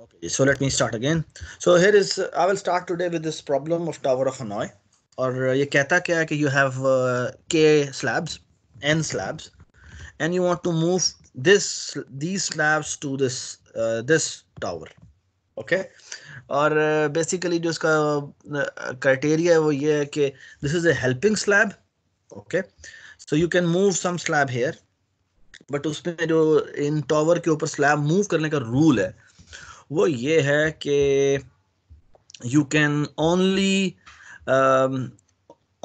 Okay, so let me start again. So here is, I will start today with this problem of Tower of Hanoi. और ये कहता क्या है कि you have uh, k slabs, n slabs, and you want to move this these slabs to this uh, this tower. Okay okay? और basically जो इसका criteria है वो ये है कि this is a helping slab okay so you can move some slab here but उसमें जो इन टॉवर के ऊपर स्लैब मूव करने का रूल है वो ये है कि you can only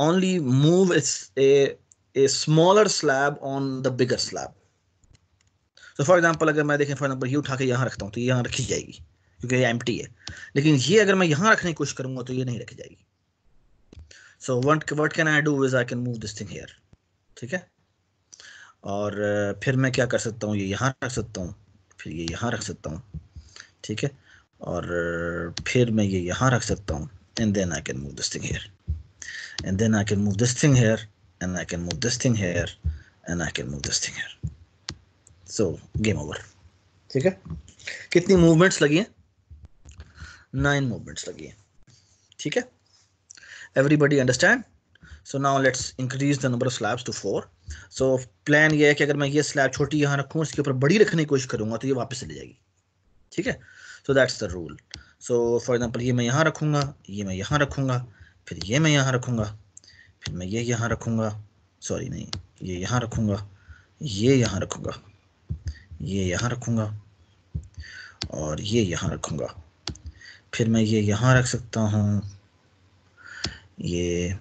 only move a smaller slab on the bigger slab तो फॉर एग्जांपल अगर मैं देखें फॉर एग्जांपल ये उठा के यहाँ रखता हूँ तो ये यहाँ रखी जाएगी क्योंकि ये एम है लेकिन ये अगर मैं यहाँ रखने की कोशिश करूंगा तो ये नहीं रखी जाएगी so what what can I do is I can move this thing here ठीक है और फिर मैं क्या कर सकता हूँ ये यहाँ रख सकता हूँ फिर ये यहाँ रख सकता हूँ ठीक है और फिर मैं ये यहाँ रख सकता हूँ and then I can move this thing here and then I can move this thing here and I can move this thing here and I can move this thing here so game over ठीक है कितनी movements लगी हैं nine movements लगी हैं ठीक है everybody understand so now let's increase the number of slabs to four so plan ये है कि अगर मैं ये स्लैब छोटी यहाँ रखूँ इसके ऊपर बड़ी रखने की कोशिश करूँगा तो ये वापस चली जाएगी ठीक है so that's the rule so for example ये मैं यहाँ रखूँगा ये मैं यहाँ रखूँगा फिर ये मैं यहाँ रखूँगा फिर मैं ये यहाँ रखूँगा सॉरी नहीं ये यहाँ रखूँगा ये यहाँ रखूँगा ये यहाँ रखूँगा और ये यहाँ रखूँगा फिर मैं ये यहाँ रख सकता हूँ ये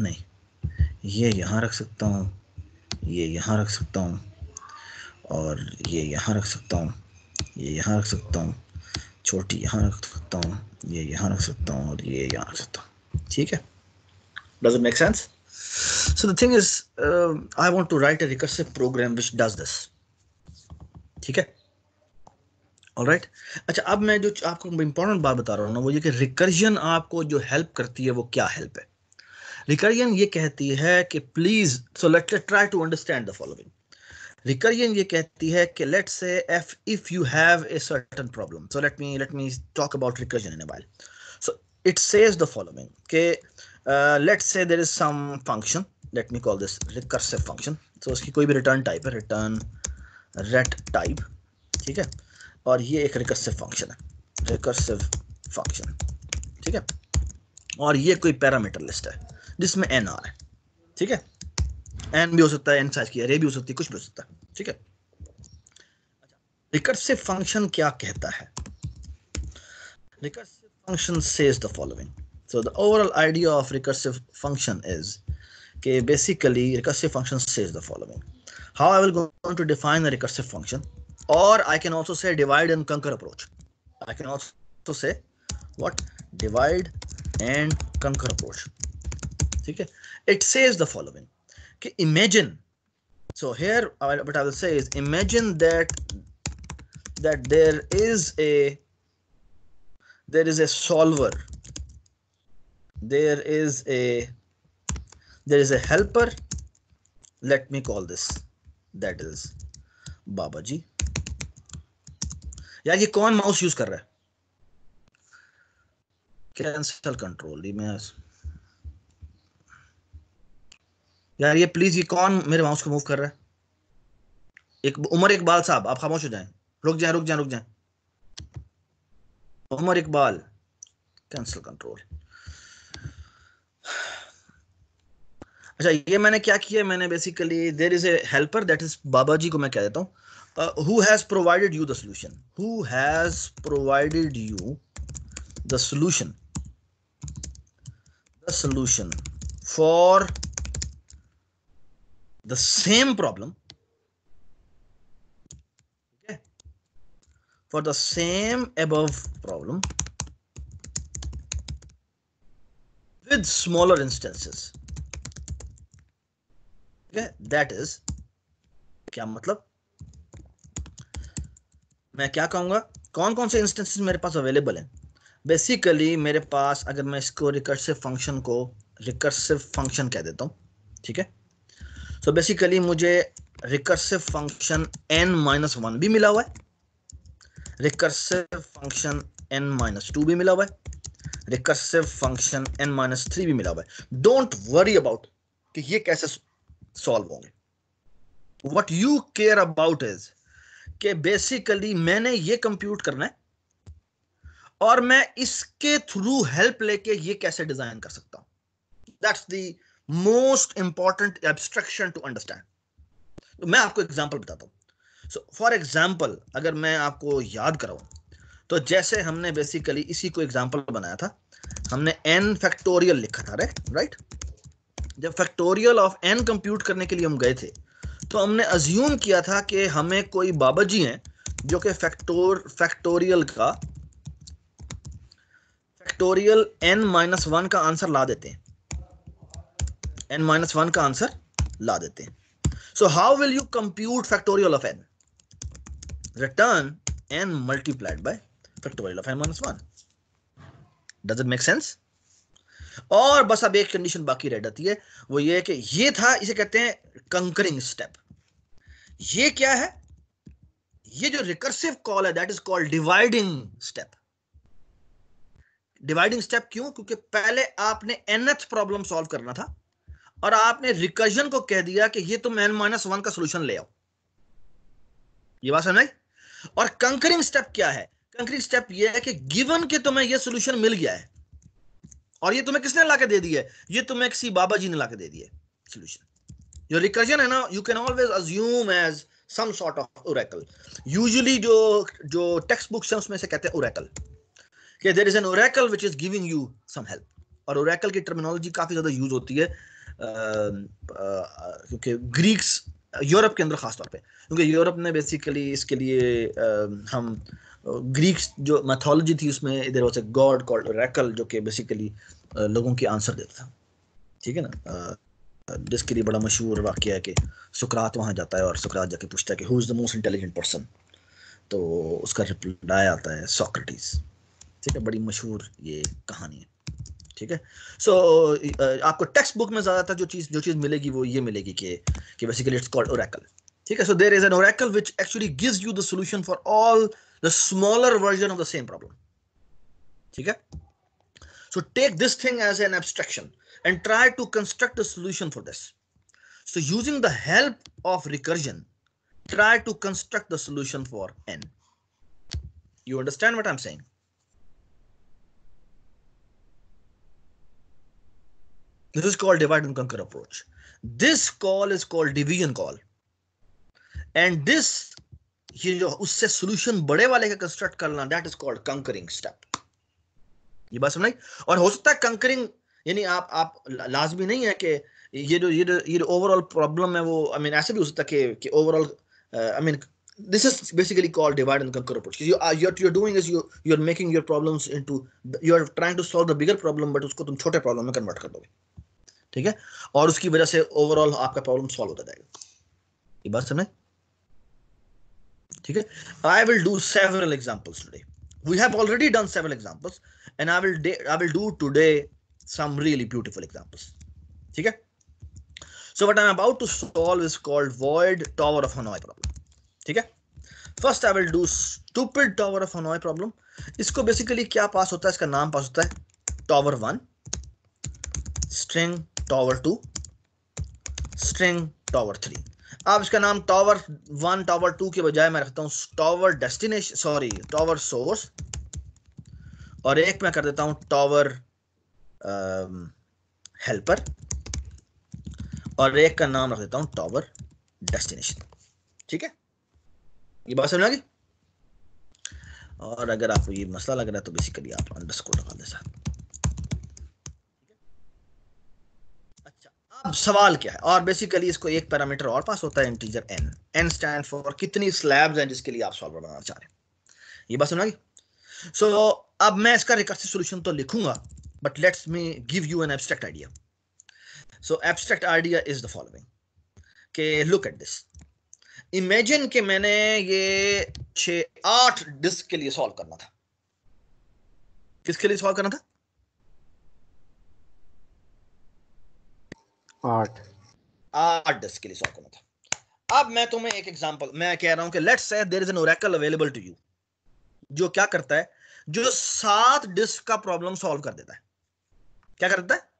नहीं ये यहाँ रख सकता हूँ ये यहाँ रख सकता हूँ और ये यहाँ रख सकता हूँ ये यहाँ रख सकता हूँ छोटी यहाँ रख सकता हूँ ये यहाँ रख सकता हूँ और ये यहाँ रख सकता हूँ ठीक है does it make sense so the thing is I want to write a recursive program which does this ठीक है ऑल राइट right? अच्छा अब मैं जो आपको इंपॉर्टेंट बात बता रहा हूँ ना वो ये कि रिकर्जन आपको जो हेल्प करती है वो क्या हेल्प है रिकर्जन ये कहती है कि please so let try to understand the following recursion ये कहती है कि let's say if if you have a certain problem so let me let me talk about recursion in a while so it says the following okay uh, let's say there is some function let me call this recursive function so उसकी कोई भी return type है return ret type ठीक है और ये एक recursive function है recursive function ठीक है और ये कोई parameter list है जिसमें एन आर है ठीक है एन भी हो सकता है एन साइज की अरे भी हो सकती है कुछ भी हो सकता है ठीक है रिकर्सिव फंक्शन क्या कहता है recursive function says the following so the overall idea of recursive function is के basically recursive function says the following how I will go to define the recursive function और I can also say divide and conquer approach I can also say what divide and conquer approach ठीक है it says the following कि imagine so here but I say imagine that that there is a there is a solver there is a there is a helper let me call this that is बाबा जी या ये कौन mouse use कर रहा है cancel control मैं यार ये प्लीज ये कौन मेरे माउस को मूव कर रहा है एक उमर इकबाल साहब आप खामोश हो जाएं रुक जाएं रुक जाएं रुक जाएं उमर इकबाल कैंसिल कंट्रोल अच्छा ये मैंने क्या किया मैंने basically there is a helper that is बाबा जी को मैं कह देता हूँ who has provided you the solution who has provided you the solution the solution for the same problem okay for the same above problem with smaller instances okay that is क्या मतलब मैं क्या कहूंगा कौन कौन से इंस्टेंसेस मेरे पास available हैं बेसिकली मेरे पास अगर मैं इसको रिकर्सिव फंक्शन को रिकर्सिव फंक्शन कह देता हूं ठीक है सो so बेसिकली मुझे recursive function N minus one भी मिला हुआ है recursive function N minus two भी मिला हुआ है recursive function N minus three भी मिला हुआ है डोंट वरी अबाउट कि ये कैसे सॉल्व होंगे what you care about is के बेसिकली मैंने ये कंप्यूट करना है और मैं इसके थ्रू हेल्प लेके ये कैसे डिजाइन कर सकता हूं that's the most important abstraction to understand तो मैं आपको एग्जाम्पल बताता हूँ सो फॉर एग्जाम्पल अगर मैं आपको याद कराऊ तो जैसे हमने बेसिकली इसी को एग्जाम्पल बनाया था हमने एन फैक्टोरियल लिखा था राइट राइट जब फैक्टोरियल ऑफ एन कंप्यूट करने के लिए हम गए थे तो हमने अज्यूम किया था कि हमें कोई बाबा जी हैं जो कि फैक्टोर फैक्टोरियल का फैक्टोरियल एन माइनस वन का आंसर ला देते हैं एन माइनस वन का आंसर ला देते हैं so how will you compute factorial of N return N multiplied by factorial of N minus one does it make sense और बस अब एक कंडीशन बाकी रह जाती है वो ये कि ये था इसे कहते हैं कंकरिंग स्टेप ये क्या है ये जो रिकर्सिव कॉल है that is called dividing step dividing step क्यों क्योंकि पहले आपने एनथ प्रॉब्लम सॉल्व करना था और आपने रिकर्जन को कह दिया कि ये तुम एन माइनस वन का सोल्यूशन ले आओ ये बात समझ और कंकरिंग स्टेप क्या है कंकरिंग स्टेप ये है कि गिवन के तुम्हें ये सोल्यूशन मिल गया है और ये तुम्हें किसने लाके दे दिया है ये तुम्हें किसी बाबा जी ने लाके दे दिया है सोल्यूशन जो रिकर्जन है ना you can always assume as some sort of oracle usually जो जो टेक्स्ट बुक्स है उसमें से कहते हैं ओरेकल कि there is an oracle which is giving you some help और ओरेकल की टर्मिनोलॉजी काफी ज्यादा यूज होती है क्योंकि ग्रीक्स यूरोप के अंदर खास तौर पे क्योंकि यूरोप ने बेसिकली इसके लिए आ, हम ग्रीक्स जो मैथोलॉजी थी उसमें इधर वैसे गॉड कॉल्ड रैकल जो कि बेसिकली लोगों के आंसर देता था ठीक है ना जिसके लिए बड़ा मशहूर वाक्य है कि सुकरात वहाँ जाता है और सुकरात जाके पूछता है कि who is the most intelligent person तो उसका रिप्लाई आता है सॉक्रेटिस ठीक है बड़ी मशहूर ये कहानी है ठीक है सो so, uh, आपको टेक्स्ट बुक में ज़्यादातर जो चीज़ जो चीज़ मिलेगी वो ये मिलेगी कि कि बेसिकली इट्स कॉल्ड ओरेकल ठीक है so there is an oracle which actually gives you the solution for all the smaller version of the same problem ठीक है so take this thing as an abstraction and try to construct a solution for this so using the help of recursion try to construct the solution for N you understand what I am saying This is called divide and conquer approach. This call is called division call. And this ये जो उससे solution बड़े वाले का construct करना that is called conquering step ये बात समझ और हो सकता है कंकरिंग यानी आप आप लाजमी नहीं है कि ये जो ये जो ये ओवरऑल प्रॉब्लम है वो आई I मीन mean, ऐसे भी हो सकता है कि overall I mean this is basically called divide and conquer approach you are uh, what you're doing is you you're making your problems into you're trying to solve the bigger problem but उसको तुम छोटे problem में convert कर दोगे ठीक है और उसकी वजह से ओवरऑल आपका प्रॉब्लम सॉल्व होता जाएगा ये बात समझ ठीक है I will do several examples today we have already done several examples and I will I will do today some really beautiful examples ठीक है so what I am about to solve is called void tower of Hanoi problem ठीक है first I will do stupid tower of Hanoi problem इसको basically क्या pass होता है इसका नाम पास होता है tower one string tower to string tower three आप इसका नाम टॉवर वन टॉवर टू के बजाय मैं रखता हूं tower destination sorry tower source और एक मैं कर देता हूं टॉवर हेल्पर और एक का नाम रख देता हूं टॉवर डेस्टिनेशन ठीक है ये बात समझ आ गई और अगर आपको ये मसला लग रहा है तो बेसिकली आप अंडरस्कोर लगा दे साथ अच्छा, सवाल क्या है और बेसिकली इसको एक पैरामीटर और पास होता है integer N N stand for कितनी स्लैब्स हैं जिसके लिए आप सॉल्वर बनाना चाह रहे हैं ये बात सुना सो so, अब मैं इसका रिकर्सिव सॉल्यूशन तो लिखूंगा but let's me give you an abstract idea so abstract idea is the following के लुक एट दिस इमेजिन कि मैंने ये छ आठ डिस्क के लिए सॉल्व करना था किसके लिए सॉल्व करना था आठ आठ डिस्क के लिए सॉल्व करना था अब मैं तुम्हें एक एग्जांपल मैं कह रहा हूं कि let's say there is an oracle available to you जो क्या करता है जो सात डिस्क का प्रॉब्लम सॉल्व कर देता है क्या कर देता है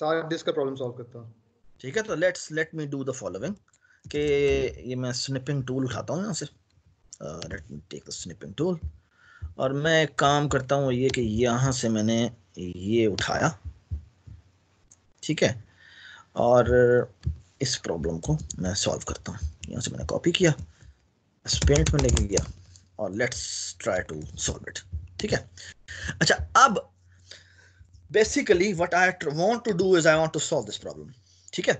सारे डिस्क का प्रॉब्लम सॉल्व करता हूँ ठीक है तो let's let me do the following के ये मैं स्निपिंग टूल उठाता हूँ यहाँ से let me take the snipping tool और मैं एक काम करता हूँ ये कि यहाँ से मैंने ये उठाया ठीक है और इस प्रॉब्लम को मैं सॉल्व करता हूँ यहाँ से मैंने कॉपी किया स्पेंट में लेके गया और let's try to solve it ठीक है अच्छा अब basically what I want to do is I want to solve this problem ठीक है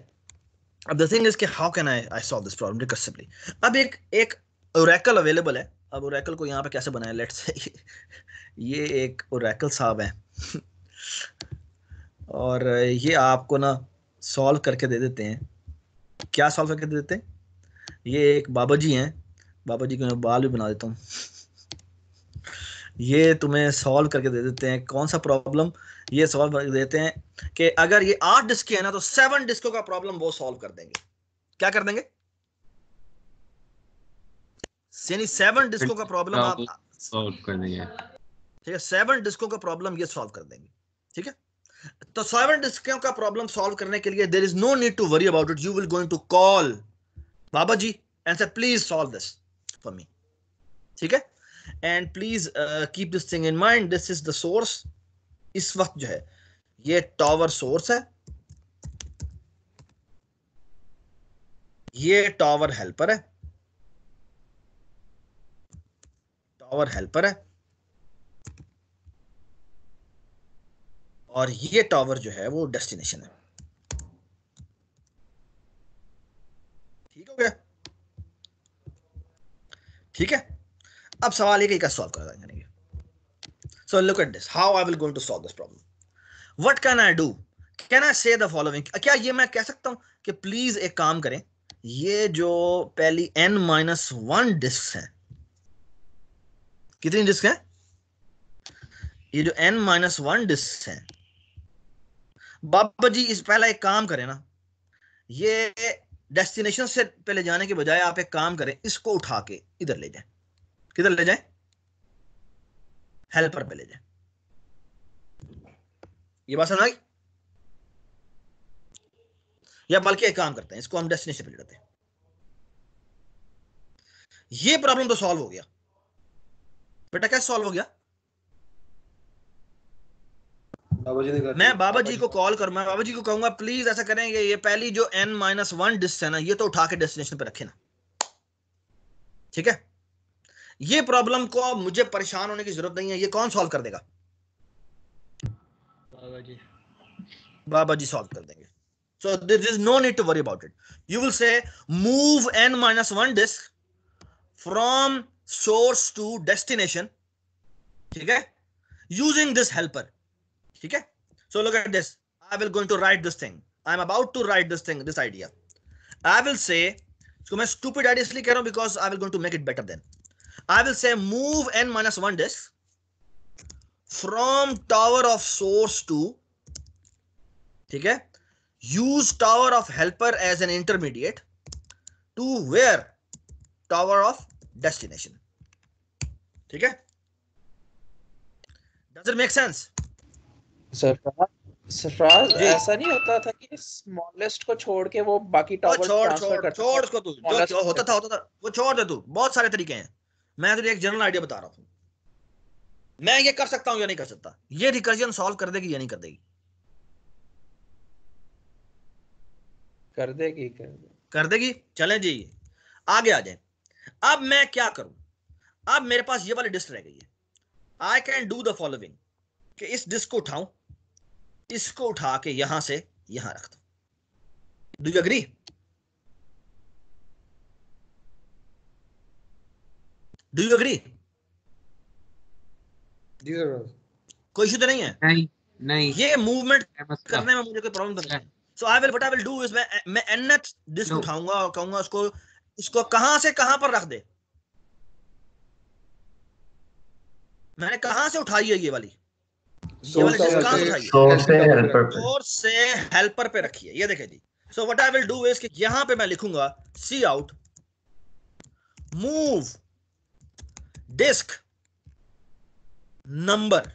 अब द थिंग इज कि how can I I solve this problem recursively अब एक एक ओरेकल अवेलेबल है अब ओरेकल को यहाँ पे कैसे बनाया लेट्स ये एक ओरेकल साहब हैं और ये आपको ना सॉल्व करके दे देते हैं क्या सॉल्व करके दे देते हैं ये एक बाबा जी हैं बाबा जी को मैं बाल भी बना देता हूँ ये तुम्हें सॉल्व करके दे देते हैं कौन सा प्रॉब्लम ये सॉल्व कर देते हैं कि अगर ये आठ डिस्क है ना तो सेवन डिस्को का प्रॉब्लम वो सॉल्व कर देंगे क्या कर देंगे यानी सेवन डिस्को का प्रॉब्लम आप सॉल्व कर देंगे ठीक है सेवन डिस्को का प्रॉब्लम ये सॉल्व कर देंगे ठीक है तो सेवन डिस्को का प्रॉब्लम सॉल्व करने के लिए there is no need to worry about it you will going to call Baba ji and say please solve this for me ठीक है and please keep this thing in mind this is the source इस वक्त जो है ये tower source है ये tower helper है टावर हेल्पर है और ये टावर जो है वो डेस्टिनेशन है ठीक हो गया ठीक है अब सवाल एक कि कैसे सॉल्व करेंगे so look at this how I will going to solve this problem what can I do can I say the following क्या ये मैं कह सकता हूं कि प्लीज एक काम करें ये जो पहली n माइनस वन डिस्क है कितनी डिस्क है ये जो n माइनस वन डिस्क है बाबा जी इस पहला एक काम करें ना ये डेस्टिनेशन से पहले जाने के बजाय आप एक काम करें इसको उठा के इधर ले जाए किधर ले जाए हेल्पर पे ले जाए ये बात समझ आई या बल्कि एक काम करते हैं इसको हम डेस्टिनेशन पे ले जाते हैं ये प्रॉब्लम तो सॉल्व हो गया बेटा कैसे सॉल्व हो गया मैं बाबा जी को कॉल मैं बाबा जी को कहूंगा प्लीज ऐसा करें ये पहली जो एन माइनस वन डिस्क है ना ये तो उठा के डेस्टिनेशन पे रखे ना ठीक है ये प्रॉब्लम को मुझे परेशान होने की जरूरत नहीं है ये कौन सॉल्व कर देगा बाबा जी बाबा जी सॉल्व कर देंगे so this is no need to worry about it you will say move n minus one disk from source to destination ठीक है यूजिंग दिस हेल्पर ठीक है so look at this I will going to write this thing I am about to write this thing this idea I will say मैं stupid idea इसलिए कह रहा हूं because I will going to make it better than I will say move n minus one disk from tower of source to ठीक है use tower of helper as an intermediate to where tower of destination ठीक है does it make sense Sir. ऐसा नहीं होता था कि smallest को छोड़ के वो बाकी टॉवर्स छोड़ छोड़ छोड़ उसको तू जो होता था होता था वो छोड़ दे तू बहुत सारे तरीके हैं मैं तो एक जनरल आइडिया बता रहा हूं मैं ये कर सकता हूं या नहीं कर सकता ये रिकर्जन सॉल्व कर देगी या नहीं कर देगी कर देगी कर देगी चले जी आगे आ जाए अब मैं क्या करूं अब मेरे पास ये वाली डिस्क रह गई है I can do the following कि इस डिस्क को उठाऊं इसको उठा के यहां से यहां रख दू do you agree do you agree कोई इशू तो नहीं है नहीं नहीं ये मूवमेंट करने में मुझे कोई प्रॉब्लम तो नहीं so I will what I will do is मैं मैं एनएच डिस्क उठाऊंगा और कहूंगा उसको इसको कहां से कहां पर रख दे मैंने कहां से उठाई है ये वाली ये वाली डिस्क कहां से उठाई है से हेल्पर पे रखी है ये देखिए जी so what I will do is कि यहां पे मैं लिखूंगा cout move disk number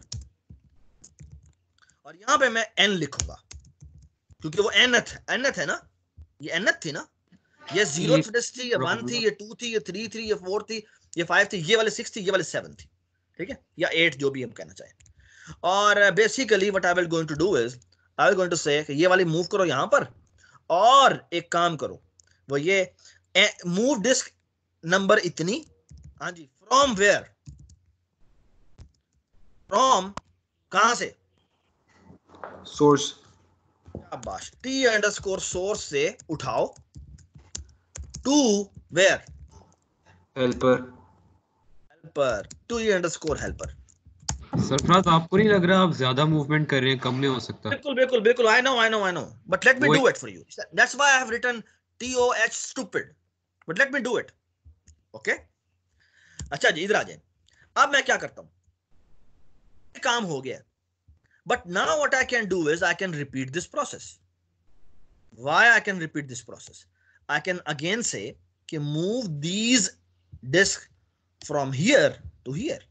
और यहां पे मैं एन लिखूंगा क्योंकि वो एनथ एनथ है ना ये एनथ थी ना ये जीरो थी ये वन थी ये टू थी ये थ्री थी ये फोर थी ये फाइव थी ये वाले सिक्स थी ये वाले सेवन थी ठीक है या एट जो भी हम कहना चाहें और basically what I will going to do is I will going to say ये वाली मूव करो यहां पर और एक काम करो वो ये मूव डिस्क नंबर इतनी हाँ जी फ्रॉम वेयर फ्रॉम कहां से सोर्स बाश टी अंडरस्कोर सोर्स से उठाओ to where helper helper to e underscore helper Sarfaraz आपको नहीं लग रहा आप ज्यादा मूवमेंट कर रहे हैं कम नहीं हो सकता बिल्कुल बिल्कुल बिल्कुल I know I know I know but let me do it for you that's why I have written T O H stupid but let me do it okay अच्छा जी इधर आ जाए अब मैं क्या करता हूं काम हो गया बट ना what I can do is I can repeat this process why I can repeat this process I can again say move these disk from here to here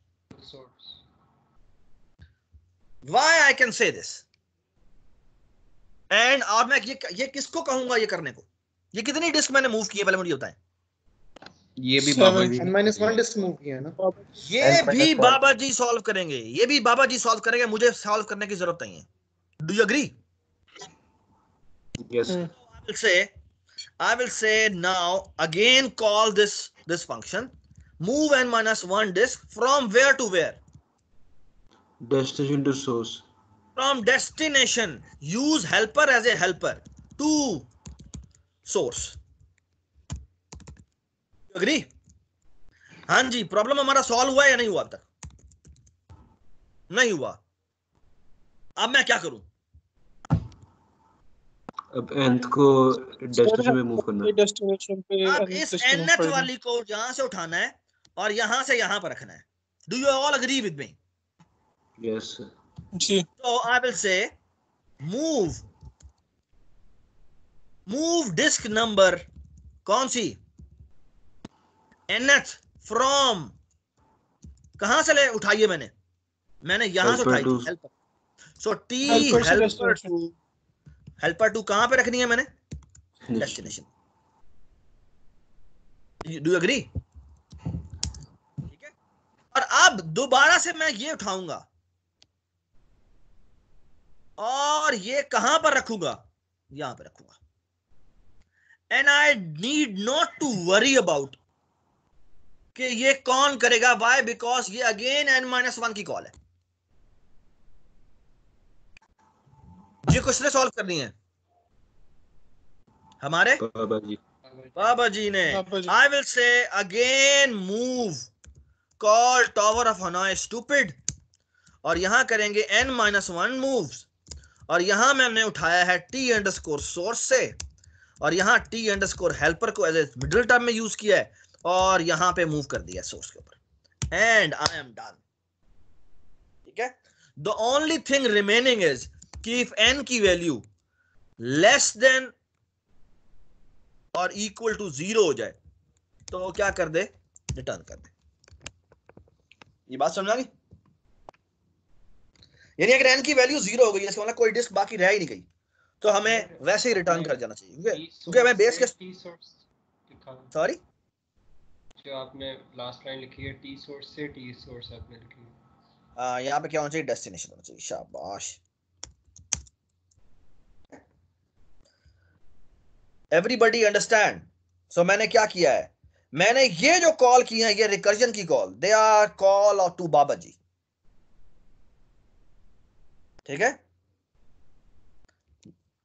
why I can say this end और मैं ये, ये किसको कहूंगा ये करने को ये कितनी डिस्क मैंने मूव की है पहले मुझे बताएं ये भी बाबा जी मूवी है ना ये भी बाबा जी सॉल्व करेंगे ये भी बाबा जी सॉल्व करेंगे मुझे सॉल्व करने की जरूरत नहीं है do you agree yes I will say now again call this this function move n minus one disk from where to where destination to source from destination use helper as a helper to source agree हां जी problem हमारा solve हुआ या नहीं हुआ अब तक नहीं हुआ अब मैं क्या करूं अब एंथ को डेस्टिनेशन में मूव करना है डेस्टिनेशन पे अब इस एनथ वाली को यहां से उठाना है और यहां से यहां पर रखना है do you all agree with me yes जी so I will say move move disk number कौन सी एनएच फ्रॉम कहा से ले उठाइए मैंने मैंने यहां से उठाई helper so t helper to helper to कहां पे रखनी है मैंने डेस्टिनेशन डू एग्री ठीक है और अब दोबारा से मैं ये उठाऊंगा और ये कहां पर रखूंगा यहां पर रखूंगा and I need not to worry about कि ये कौन करेगा वाई बिकॉज ये अगेन एन माइनस वन की कॉल है ये क्वेश्चन सॉल्व करनी है हमारे बाबा जी ने I will say again move call tower of Hanoi stupid और यहां करेंगे एन माइनस वन मूव और यहां में हमने उठाया है टी अंडर स्कोर सोर्स से और यहां टी अंडर स्कोर हेल्पर को एज ए मिडिल टर्म में यूज किया है और यहां पे मूव कर दिया सोर्स के ऊपर एंड आई एम डन ठीक है the only thing remaining is कि इफ एन की वैल्यू लेस देन और इक्वल टू जीरो हो जाए तो क्या कर दे रिटर्न कर दे ये बात समझा गई यानी अगर एन की वैल्यू जीरो हो गई इसका मतलब कोई डिस्क बाकी रह ही नहीं गई तो हमें वैसे ही रिटर्न कर जाना चाहिए क्योंकि हमें बेस के सॉरी जो आपने लास्ट लाइन लिखी है टी सोर्स से टी सोर्स आपने लिखी है आ, यहाँ पे क्या होना चाहिए डेस्टिनेशन होना चाहिए शाबाश एवरीबडी अंडरस्टैंड सो मैंने क्या किया है मैंने ये जो कॉल की है ये रिकर्जन की कॉल दे आर कॉल और टू बाबा जी ठीक है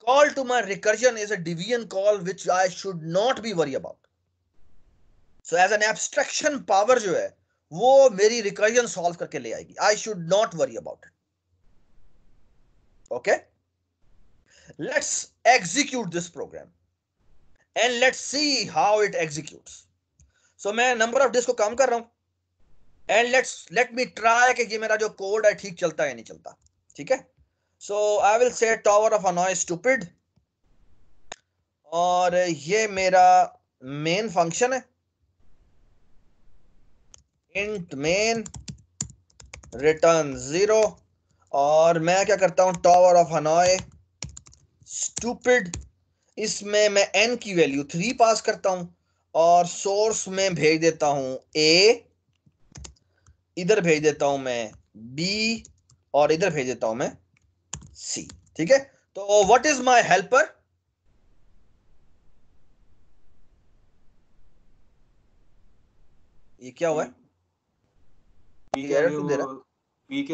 call to my recursion is a division call which I should not be worry about so as an abstraction power जो है वो मेरी रिकर्जन सॉल्व करके ले आएगी I should not worry about it okay let's execute this program and let's see how it execute so मैं number of disk को काम कर रहा हूं and let's let me try कि ये मेरा जो कोड है ठीक चलता है या नहीं चलता ठीक है so I will say tower of Hanoi stupid और ये मेरा मेन फंक्शन है इंट मेन रिटर्न जीरो और मैं क्या करता हूं टॉवर ऑफ हनॉय स्टूपिड इसमें मैं एन की वैल्यू थ्री पास करता हूं और सोर्स में भेज देता हूं ए इधर भेज देता हूं मैं बी और इधर भेज देता हूं मैं सी ठीक है तो व्हाट इज माय हेल्पर ये क्या हुआ है देखते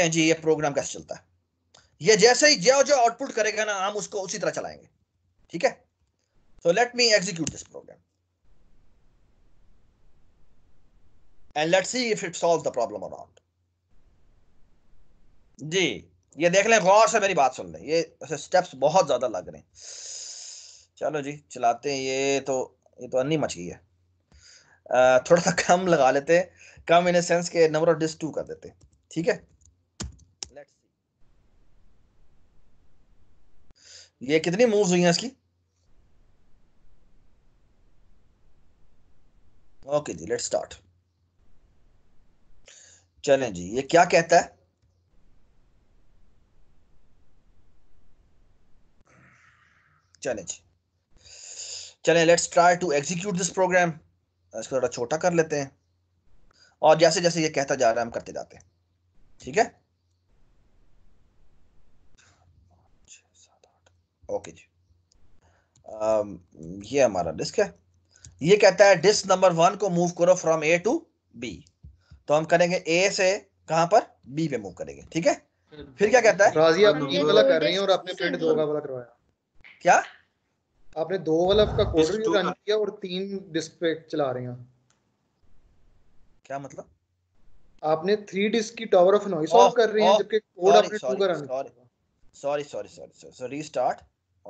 हैं जी ये प्रोग्राम कैसे चलता है ये जैसे ही जो जो आउटपुट करेगा ना हम उसको उसी तरह चलाएंगे ठीक है so let me execute this program and let see if it solve the problem or जी ये देख लें गौर से मेरी बात सुन लें ये स्टेप्स बहुत ज़्यादा लग रहे हैं चलो जी चलाते हैं ये तो ये तो अन्नी मच गई है आ, थोड़ा सा कम लगा लेते कम इन सेंस के नंबर ऑफ डिस्क टू कर देते ठीक है ये कितनी मूव्स हुई हैं इसकी ओके जी लेट्स स्टार्ट चलें जी ये क्या कहता है चले जी चलें let's try to execute this program इसको थोड़ा छोटा कर लेते हैं और जैसे जैसे ये कहता जा रहा है हम करते जाते हैं ठीक है ओके जी आम, um, ये हमारा डिस्क है ये कहता है डिस्क नंबर वन को मूव करो फ्रॉम ए टू बी तो हम करेंगे ए से कहां पर बी पे मूव करेंगे ठीक है फिर क्या कहता है राजी आपने वाला कर रही हैं और आपने प्रिंट दो वाला करवाया क्या आपने दो वाला का कोड रिव्यू रन किया और तीन डिस्क पे चला रहे हैं क्या मतलब आपने थ्री डिस्क की टावर ऑफ नॉइस ऑफ कर रहे हैं जबकि कोड आपने टू का run sorry sorry sorry sorry restart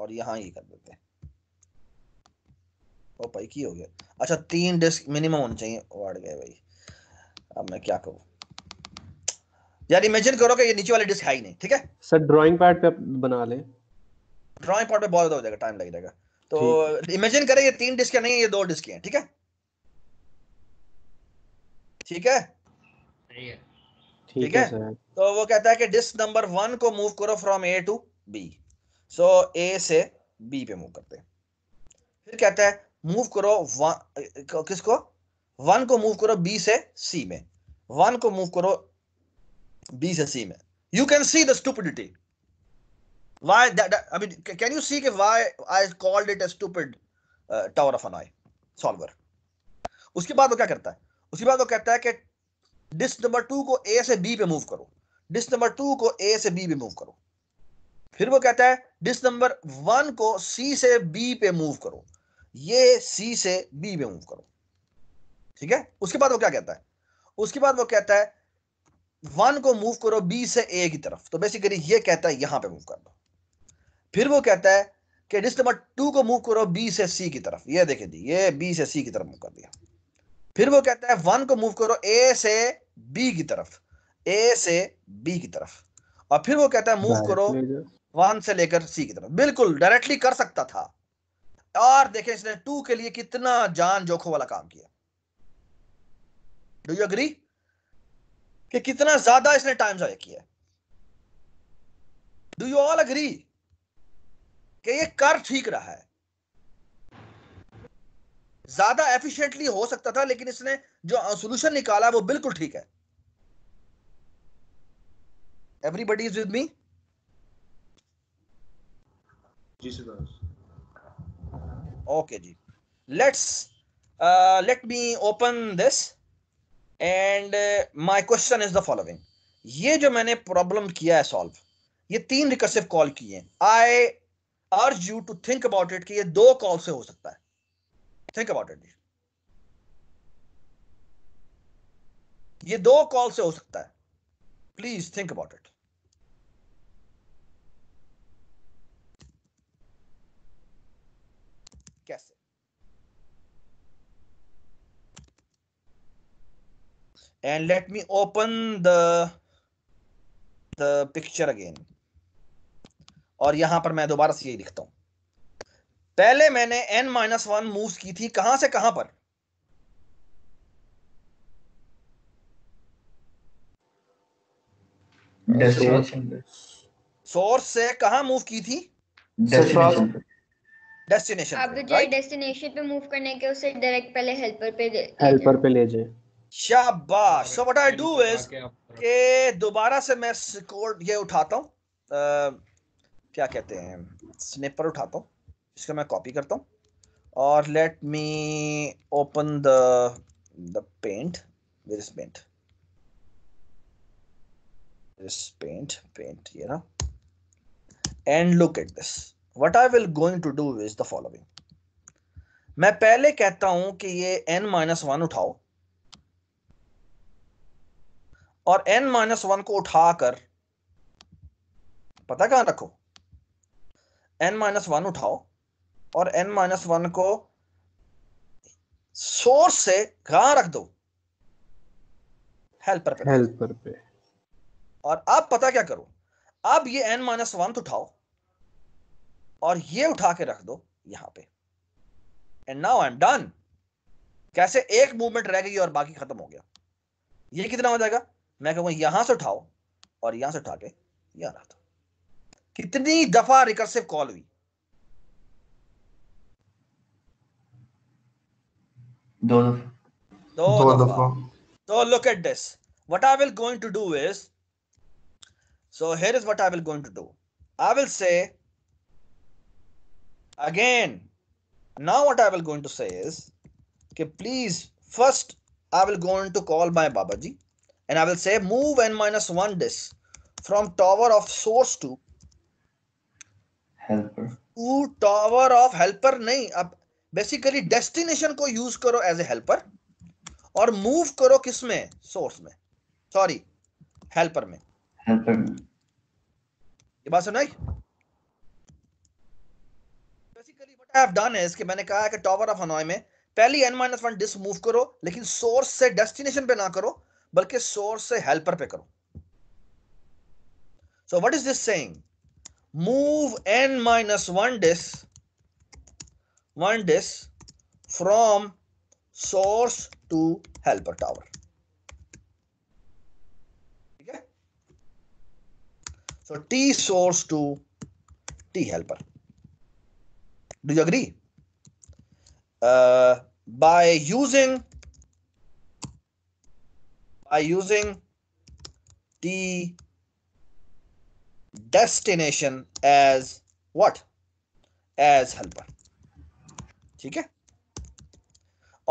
और यहां ये कर देते हैं ओ भाई की हो गया अच्छा तीन डिस्क मिनिमम होने चाहिए वाड़ गए भाई अब मैं क्या करूँ यार इमेजिन करो कि ये नीचे वाले डिस्क है ही नहीं ठीक है सर ड्राइंग पैड पे बना लें ड्रॉइंग पार्ट में बहुत ज्यादा हो जाएगा टाइम लग जाएगा तो इमेजिन करें ये तीन डिस्क नहीं है ये दो डिस्क है ठीक है ठीक है ठीक है तो वो कहता है कि डिस्क नंबर वन को मूव करो from A to B so A से बी पे मूव करते हैं फिर कहता है मूव करो वन किसको वन को मूव करो बी से सी में वन को मूव करो बी से सी में you can see the stupidity why that, that, i mean can you see why i called it a stupid uh, tower of annoy solver उसके बाद वो क्या करता है उसके बाद वो कहता है कि डिस्क नंबर टू को ए से बी पे मूव करो डिस्क नंबर टू को ए से बी पे मूव करो फिर वो कहता है डिस्क नंबर वन को सी से बी पे मूव करो ये सी से बी पे मूव करो ठीक है उसके बाद वो क्या कहता है उसके बाद वो कहता है वन को मूव करो बी से ए की तरफ तो बेसिकली ये कहता है यहां पे मूव कर दो फिर वो कहता है कि डिस्ट नंबर टू को मूव करो बी से सी की तरफ ये देखे जी ये बी से सी की तरफ मूव कर दिया फिर वो कहता है वन को मूव करो ए से बी की तरफ ए से बी की तरफ और फिर वो कहता है मूव करो वन से लेकर सी की तरफ बिल्कुल डायरेक्टली कर सकता था और देखे इसने टू के लिए कितना जान जोखो वाला काम किया डू यू अग्री कि कितना ज्यादा इसने टाइम जाया किया डू यू ऑल अग्री कि ये कर ठीक रहा है ज्यादा एफिशिएंटली हो सकता था लेकिन इसने जो सोल्यूशन निकाला वो बिल्कुल ठीक है एवरीबडी इज विद मी जी ओके जी let's let me open this and my question is the following ये जो मैंने प्रॉब्लम किया है सॉल्व ये तीन रिकर्सिव कॉल किए हैं I urge you to think about it कि ये दो कॉल से हो सकता है थिंक अबाउट इट ये दो कॉल से हो सकता है प्लीज थिंक अबाउट इट कैसे and let me open the the picture again और यहां पर मैं दोबारा से यही लिखता हूं पहले मैंने एन माइनस वन मूव की थी कहां से कहां पर सोर्स से कहा मूव की थी डेस्टिनेशन आप डेस्टिनेशन पे मूव करने के उसे डायरेक्ट पहले हेल्पर पे हेल्पर पे ले जाए शाबाश so what I do is के दोबारा से मैं स्कोर ये उठाता हूँ क्या कहते हैं स्निपर उठाता हूँ इसको मैं कॉपी करता हूँ और let me open the the paint where is paint paint paint paint here and look at this what i will going to do is the मैं पहले कहता हूं कि ये n माइनस वन उठाओ और n माइनस वन को उठाकर पता कहां रखो एन माइनस वन उठाओ और एन माइनस वन को सोर्स से कहा रख दो हेल्पर पे हेल्पर पे और आप पता क्या करो अब ये एन माइनस वन उठाओ और ये उठा के रख दो यहां पे and now I am done कैसे एक मूवमेंट रह गई और बाकी खत्म हो गया ये कितना हो जाएगा मैं कहूंगा यहां से उठाओ और यहां से उठा के यहां रख दो कितनी दफा रिकर्सिव कॉल हुई दो दो दफा तो look at this what I will going to do is so here is what I will going to do I will say again now what I will going to say is कि please first I will going to call my Baba ji and I will say move n minus one this from tower of source to helper to tower of helper नहीं अब basically destination को use करो as a helper और move करो किस में source में sorry helper में हेल्पर में ये बात सुनाई basically what I have done is कि मैंने कहा है कि टावर ऑफ हनोई में पहली n minus one disk move करो लेकिन सोर्स से डेस्टिनेशन पे ना करो बल्कि सोर्स से हेल्पर पे करो so what is this saying move n minus 1 disk 1 disk from source to helper tower so t source to t helper do you agree uh, by using by using t destination as what? As helper. ठीक है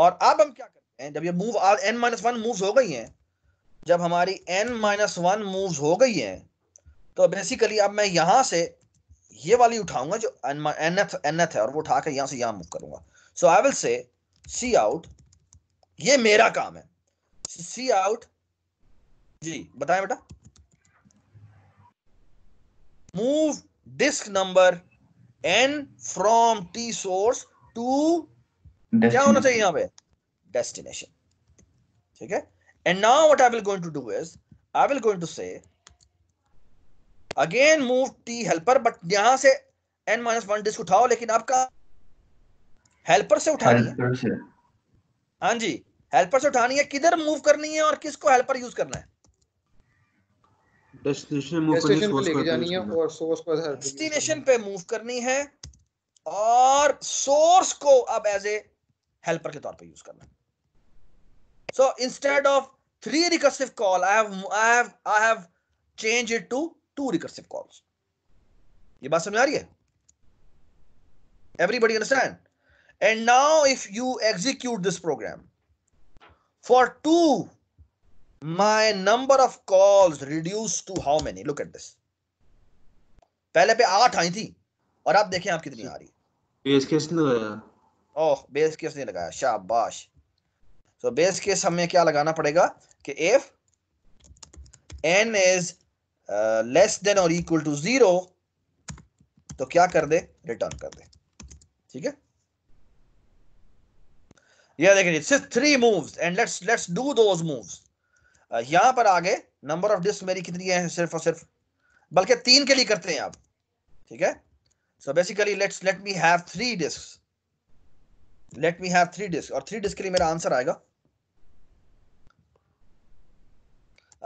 और अब हम क्या करते हैं जब ये move n minus one move हो गई हैं जब हमारी एन माइनस वन मूव हो गई हैं तो बेसिकली अब मैं यहां से ये वाली उठाऊंगा जो एन एथ है और वो उठा के से यहां मूव करूंगा सो आई विल से सी आउट ये मेरा काम है सी आउट जी बताएं बेटा move disk number n from t source to क्या होना चाहिए यहां पे डेस्टिनेशन ठीक है and now what I will going to do is I will going to say again move t helper but यहां से एन माइनस वन डिस्क उठाओ लेकिन आपका हेल्पर से उठानी है हाँ जी हेल्पर से उठानी है किधर मूव करनी है और किसको हेल्पर यूज करना है डेस्टिनेशन मूव डेस्टिनेशन पे लेके जानी है और सोर्स पर डेस्टिनेशन पे मूव करनी है और सोर्स को अब एज ए हेल्पर के तौर पे यूज करना so instead of three recursive call I have I have I have change it to two recursive calls ये बात समझ आ रही है everybody understand and now if you execute this program for two my number of calls reduce to how many look at this पहले पे आठ आई थी और आप देखें आप कितनी आ रही बेस केस नहीं लगाया ओह बेस केस नहीं लगाया शाबाश सो बेस केस हमें क्या लगाना पड़ेगा कि if n is less than और इक्वल टू जीरो तो क्या कर दे रिटर्न कर दे ठीक है ये देखिए सिर्फ three moves and let's let's do those moves यहां पर आगे नंबर ऑफ डिस्क मेरी कितनी है सिर्फ और सिर्फ बल्कि तीन के लिए करते हैं आप ठीक है so basically let's let me have three disk let me have three disk और थ्री डिस्क के लिए मेरा आंसर आएगा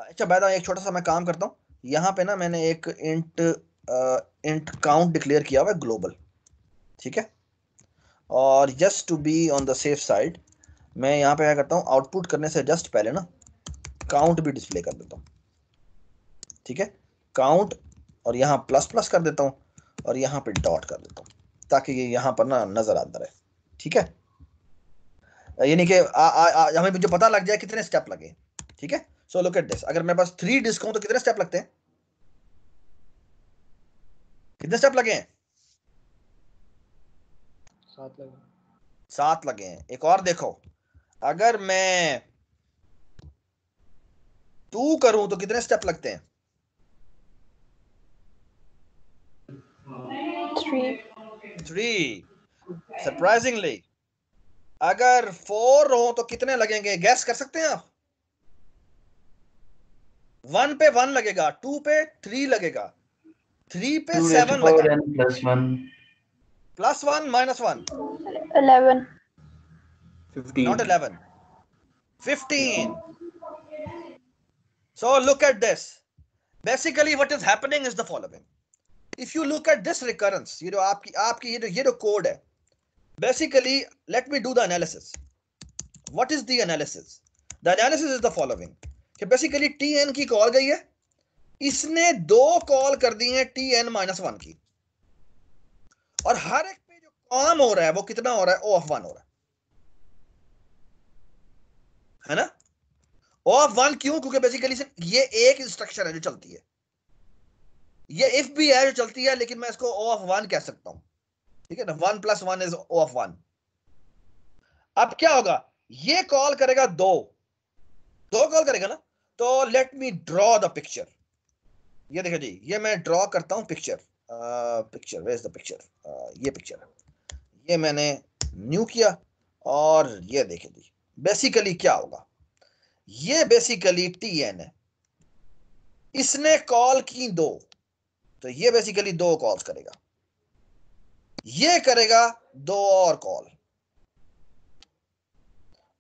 अच्छा बैदा एक छोटा सा मैं काम करता हूं यहां पे ना मैंने एक इंट इंट काउंट डिक्लेयर किया हुआ है ग्लोबल ठीक है और just to be on the safe side मैं यहां पे क्या करता हूं आउटपुट करने से जस्ट पहले ना काउंट भी डिस्प्ले कर देता हूं ठीक है काउंट और यहां प्लस प्लस कर देता हूं और यहां पे डॉट कर देता हूं ताकि ये यहां पर ना नजर आता रहे ठीक है यानी कि हमें मुझे पता लग जाए कितने स्टेप लगे ठीक है सो लुक एट दिस अगर मेरे पास थ्री डिस्क हो तो कितने स्टेप लगते हैं कितने स्टेप लगे हैं सात लगे सात लगे हैं एक और देखो अगर मैं टू करूं तो कितने स्टेप लगते हैं थ्री सरप्राइजिंगली अगर फोर हो तो कितने लगेंगे गैस कर सकते हैं आप वन पे वन लगेगा टू पे थ्री लगेगा थ्री पे सेवन लगेगा plus one plus one minus one eleven not eleven fifteen So look at this. Basically, what is happening is the following. If you look at this recurrence, you know, aapki, aapki, ये जो ये जो code Hai. Basically, let me do the analysis. What is the analysis? The analysis is the following. कि basically tn ki call gayi hai. Isne do call kar di hai tn minus 1 ki. Aur har ek pe jo काम ho raha hai, wo kitna ho raha hai? O of 1 ho raha hai. Hai na? Of one क्यों क्योंकि basically सिर्फ ये एक instruction है जो चलती है ये इफ भी है जो चलती है लेकिन मैं इसको ऑफ वन कह सकता हूं ठीक है ना one plus one is of one अब क्या होगा ये कॉल करेगा दो दो कॉल करेगा ना तो let me draw the picture ये देखो जी ये मैं ड्रॉ करता हूं picture picture where is the picture ये पिक्चर ये मैंने न्यू किया और ये देखे जी बेसिकली क्या होगा ये बेसिकली टी एन है इसने कॉल की दो तो ये बेसिकली दो कॉल्स करेगा ये करेगा दो और कॉल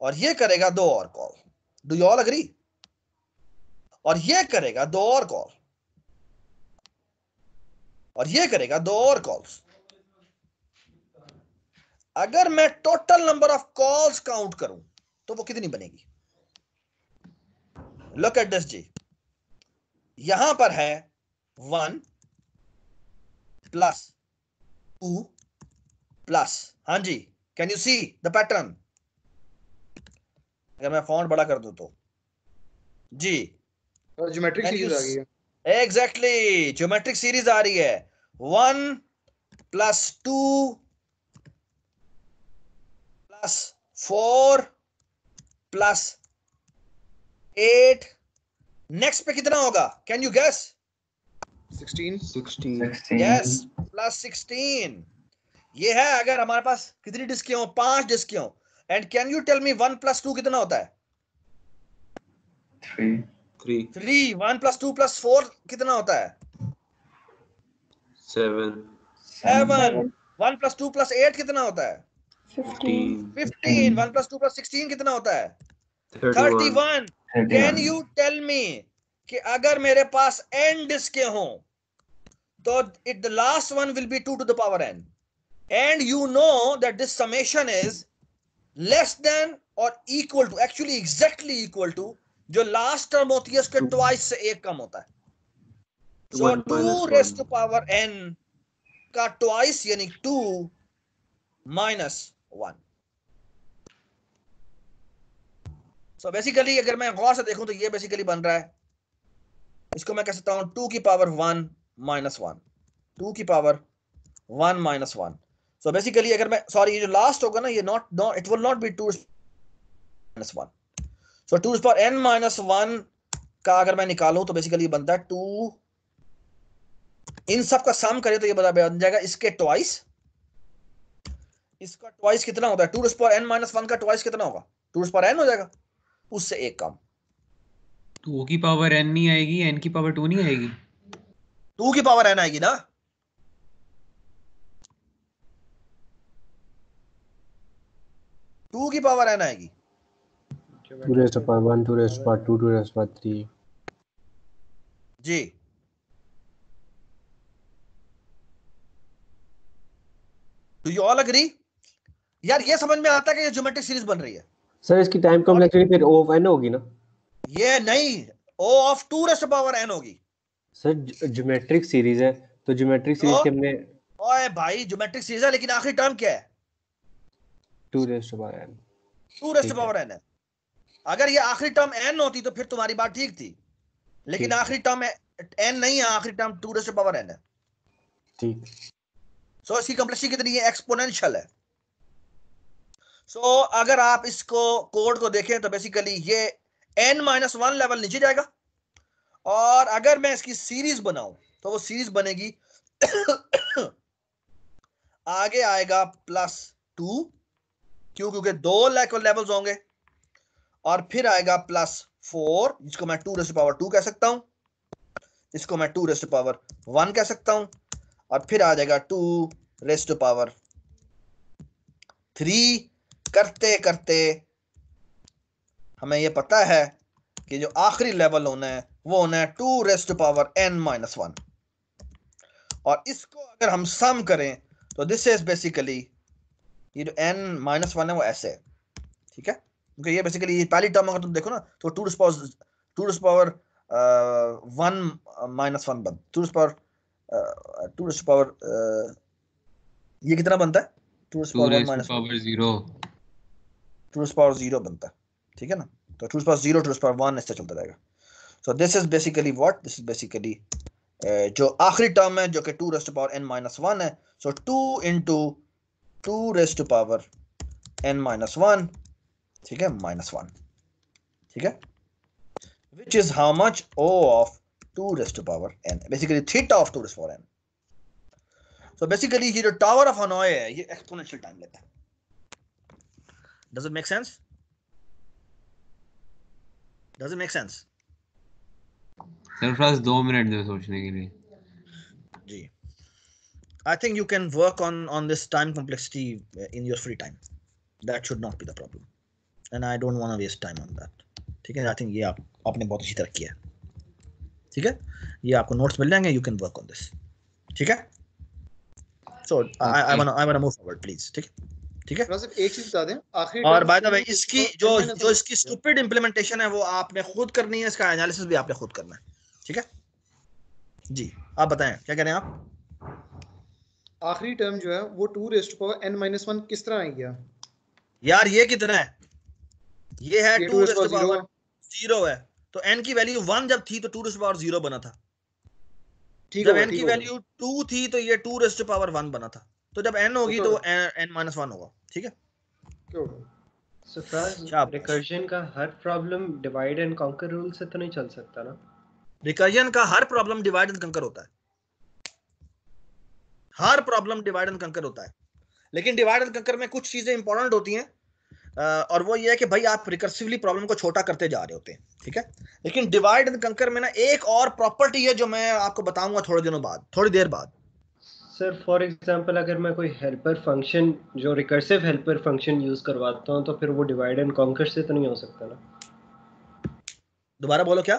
और ये करेगा दो और call do you all agree और ये करेगा दो और कॉल और ये करेगा दो और कॉल्स अगर मैं total number of calls count करूं तो वो कितनी बनेगी लुक एट दिस जी यहां पर है वन प्लस टू प्लस हां जी can you see the pattern अगर मैं फॉन्ट बड़ा कर दू तो जी ज्योमेट्रिक तो सीरीज आ गई है एग्जैक्टली ज्योमेट्रिक सीरीज आ रही है one plus two plus four plus eight next पे कितना होगा can you guess yes plus sixteen ये है अगर हमारे पास कितनी डिस्कें हो पांच डिस्कें हो and can you tell me one plus two कितना होता है three one plus two plus four कितना होता है seven seven one plus two plus eight कितना होता है fifteen fifteen one plus two plus sixteen कितना होता है thirty one can you tell me कि अगर मेरे पास एन डिस्के हो तो it the last one will be two to the power n and you know that this summation is less than और equal to actually exactly equal to जो last term होती है उसके ट्वाइस से एक कम होता है so two raise to power n का ट्वाइस यानी two minus one so so basically अगर मैं गौर से देखूं तो ये बेसिकली बन रहा है इसको मैं कह सकता हूं टू की power one minus one two की power one minus one so basically अगर मैं सॉरी ये जो लास्ट होगा ना ये not not it will not be two minus one so two power n minus one का अगर मैं निकालू तो बेसिकली बनता है टू इन सब का सम करें तो ये बता बन जाएगा इसके ट्वाइस इसका ट्वाइस कितना होता है two power n minus one का ट्वाइस कितना होगा टू पावर एन हो जाएगा उससे एक कम टू तो की पावर एन नहीं आएगी एन की पावर टू नहीं आएगी टू की पावर एन आएगी ना टू की पावर एन आएगी two raised power one two raised power two two raised power three जी डू यू ऑल अग्री यार ये समझ में आता है कि ये ज्योमेट्रिक सीरीज बन रही है सर इसकी टाइम कॉम्प्लेक्सिटी फिर ओ ऑफ एन होगी ना ये नहीं O of two raised power n होगी सर ज्योमेट्रिक सीरीज है तो ज्योमेट्रिक सीरीज के हमने ओए भाई ज्योमेट्रिक सीरीज है लेकिन आखिरी टर्म क्या है two raised power n two raised power n है अगर ये आखिरी टर्म एन होती तो फिर तुम्हारी बात ठीक थी लेकिन आखिरी टर्म एन नहीं है आखिरी term two raised power n है ठीक सो so, इसकी कॉम्प्लेक्सिटी कितनी है एक्सपोनेंशियल है सो so, अगर आप इसको कोड को देखें तो बेसिकली ये एन माइनस वन लेवल नीचे जाएगा और अगर मैं इसकी सीरीज बनाऊं तो वो सीरीज बनेगी आगे आएगा प्लस टू क्यों क्योंकि दो लेवल्स होंगे और फिर आएगा प्लस फोर जिसको मैं टू रेस्ट पावर टू कह सकता हूं इसको मैं टू रेस्ट पावर वन कह सकता हूं और फिर आ जाएगा टू रेस्ट पावर थ्री करते करते हमें यह पता है कि जो आखिरी लेवल होना है वो होना है two raised power n minus one और इसको अगर हम सम करें तो दिस इज बेसिकली ये जो एन माइनस वन है वो ऐसे ठीक है क्योंकि ये बेसिकली ये पहली टर्म अगर तुम देखो ना तो two raised power two raised power one minus one बन two raised power two raised power ये कितना बनता है two raised power zero two raise power zero बनता है ठीक है ना तो two raise power zero two raise power one ऐसे चलता रहेगा so this is basically what this is basically जो आखिरी टर्म है जो कि two raised power n minus one है so two into two raised power n minus one ठीक है माइनस वन ठीक है which is how much O of two raised power n basically Basically theta two raised power n so basically ये जो tower of अनोय है ये exponential time लेता है Does it make sense? Does it make sense? Sir, बस दो minute दो I think you can work on on this time complexity uh, in your free time. That should not be the problem. And I don't want to waste time on that. Okay, I think think ये आप आपने बहुत अच्छी तरह किया है ठीक है ये आपको notes. मिल जाएंगे you can work on So ठीक है to move forward, please. I want ठीक है ठीक है एक चीज बता दें आखिरी और बाय द वे इसकी जो जो तो- इसकी स्टूपिड इंप्लीमेंटेशन है वो आपने खुद करनी है इसका एनालिसिस भी आपने खुद करना है ठीक है जी आप बताएं क्या कह रहे हैं आप आखिरी टर्म जो है वो two raise to power n minus one किस तरह आएगा यार ये कितना है ये है two raise to power zero है तो एन की वैल्यू वन जब थी तो टू रेस्ट पावर जीरो बना था ठीक है एन की वैल्यू टू थी तो ये two raise to power one बना था तो जब एन होगी तो एन माइनस वन होगा ठीक है रिकर्जन का हर problem divide and conquer rule से तो नहीं चल सकता ना रिकर्जन का हर प्रॉब्लम डिवाइड एंड कंकर होता है हर प्रॉब्लम डिवाइड एंड होता है लेकिन डिवाइड एंड कंकर में कुछ चीजें इंपॉर्टेंट होती हैं और वो ये है कि भाई आप रिकर्सिवली प्रॉब्लम को छोटा करते जा रहे होते हैं ठीक है लेकिन डिवाइड एंड कंकर में ना एक और प्रॉपर्टी है जो मैं आपको बताऊंगा थोड़े दिनों बाद थोड़ी देर बाद सर फॉर एग्जांपल अगर मैं कोई हेल्पर फंक्शन जो रिकर्सिव हेल्पर फंक्शन यूज करवाता हूँ तो फिर वो डिवाइड एंड कॉन्कर से तो नहीं हो सकता ना दोबारा बोलो क्या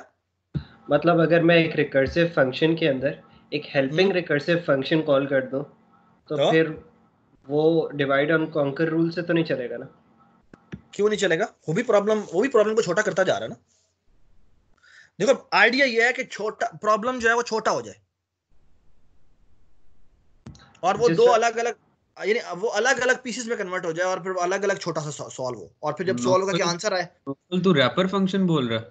मतलब अगर मैं एक रिकर्सिव फंक्शन के अंदर एक हेल्पिंग रिकर्सिव फंक्शन कॉल कर दूं तो, तो फिर वो डिवाइड एंड कॉन्कर रूल से तो नहीं चलेगा ना क्यों नहीं चलेगा वो भी प्रॉब्लम वो भी प्रॉब्लम को छोटा करता जा रहा है ना देखो आइडिया ये है कि छोटा प्रॉब्लम जो है वो छोटा हो जाए और वो दो अलग अलग यानी वो अलग अलग पीसेस में कन्वर्ट हो जाए और फिर अलग अलग छोटा सा सॉल्व हो और फिर जब सॉल्व हाँ, होगा क्या आंसर आए तू तो रैपर फंक्शन बोल रहा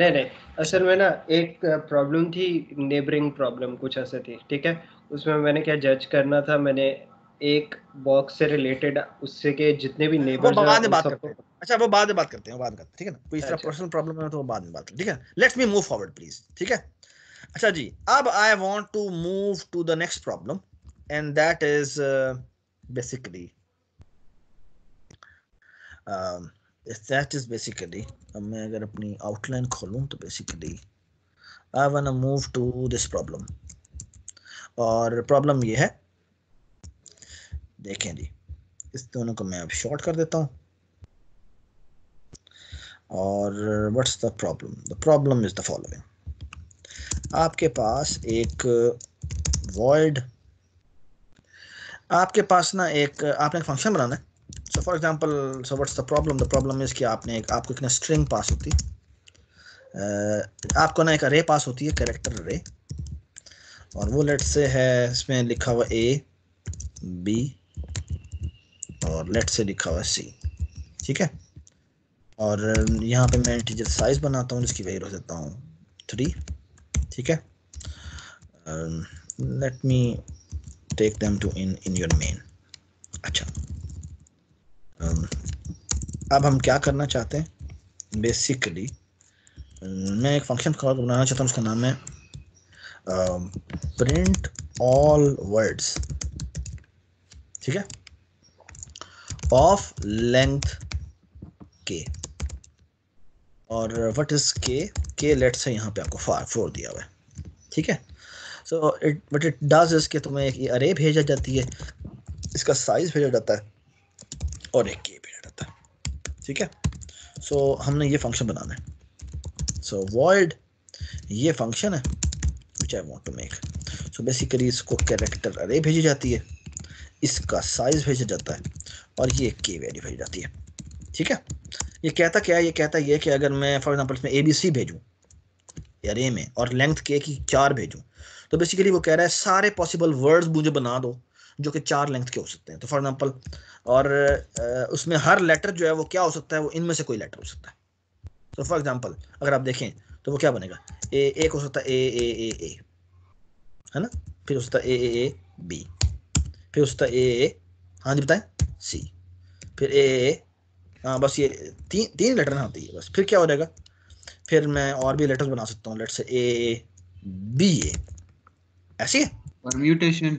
नहीं नहीं असल में ना एक प्रॉब्लम थी नेबरिंग प्रॉब्लम कुछ ऐसे थी ठीक है उसमें मैंने क्या जज करना था मैंने एक बॉक्स से रिलेटेड उससे के जितने भी नेबर्स वो बाद में बात करते हैं अच्छा वो बाद में बात करते हैं बाद करते हैं ठीक है ना कोई इस तरह पर्सनल अच्छा। प्रॉब्लम है तो वो बाद में बात करते ठीक है let's me move forward please ठीक है अच्छा जी अब I want to move to the next problem and that is uh, basically um, that is basically अब मैं अगर अपनी आउटलाइन खोलूँ तो basically I want move to this problem और प्रॉब्लम ये है देखें जी इस दोनों को मैं अब शॉर्ट कर देता हूँ और what's the problem the problem is the following आपके पास एक वर्ल्ड आपके पास ना एक आपने एक फंक्शन बनाना है so for example so what's the problem the problem is कि आपने एक आपको एक ना स्ट्रिंग पास होती है uh, आपको ना एक रे पास होती है कैरेक्टर रे और वो लेट से है इसमें लिखा हुआ ए बी और लेट से लिखा हुआ सी ठीक है और um, यहाँ पे मैं इंटीजर साइज बनाता हूँ जिसकी वैल्यू रख देता हूँ थ्री ठीक है let um, me take them to in in your main अच्छा um, अब हम क्या करना चाहते हैं बेसिकली मैं एक फंक्शन कॉल बनाना चाहता हूँ उसका नाम है प्रिंट ऑल वर्ड्स ठीक है ऑफ लेंथ के और व्हाट इज के के लेट से यहाँ पे आपको फोर दिया हुआ है ठीक है so it but it does इसके तुम्हें एक अरे भेजा जाती है इसका साइज भेजा जाता है और एक के भेजा जाता है ठीक है सो so, हमने ये फंक्शन बनाना है सो so, वर्ल्ड ये फंक्शन है which I want to make so basically इसको कैरेक्टर अरे भेजी जाती है इसका साइज भेजा जाता है और ये के वैल्यू भेजी जाती है ठीक है ये कहता क्या है ये कहता ये कि अगर मैं फॉर एग्जाम्पल इसमें ए बी सी भेजूँ अरे में और लेंथ के की चार भेजूँ तो बेसिकली वो कह रहा है सारे पॉसिबल वर्ड्स मुझे बना दो जो कि चार लेंथ के हो सकते हैं तो फॉर एग्जाम्पल और उसमें हर लेटर जो है वो क्या हो सकता है वो इनमें से कोई लेटर हो सकता है तो फॉर एग्जाम्पल अगर आप देखें तो वो क्या बनेगा ए एक हो सकता है ए ए ए है ना फिर हो सकता है ए ए बी फिर हो सकता है ए ए हाँ जी बताएं सी फिर ए ए हाँ बस ये तीन तीन लेटर ना होती है बस फिर क्या हो जाएगा फिर मैं और भी लेटर्स बना सकता हूँ लेट से ए बी ए ऐसे परम्यूटेशन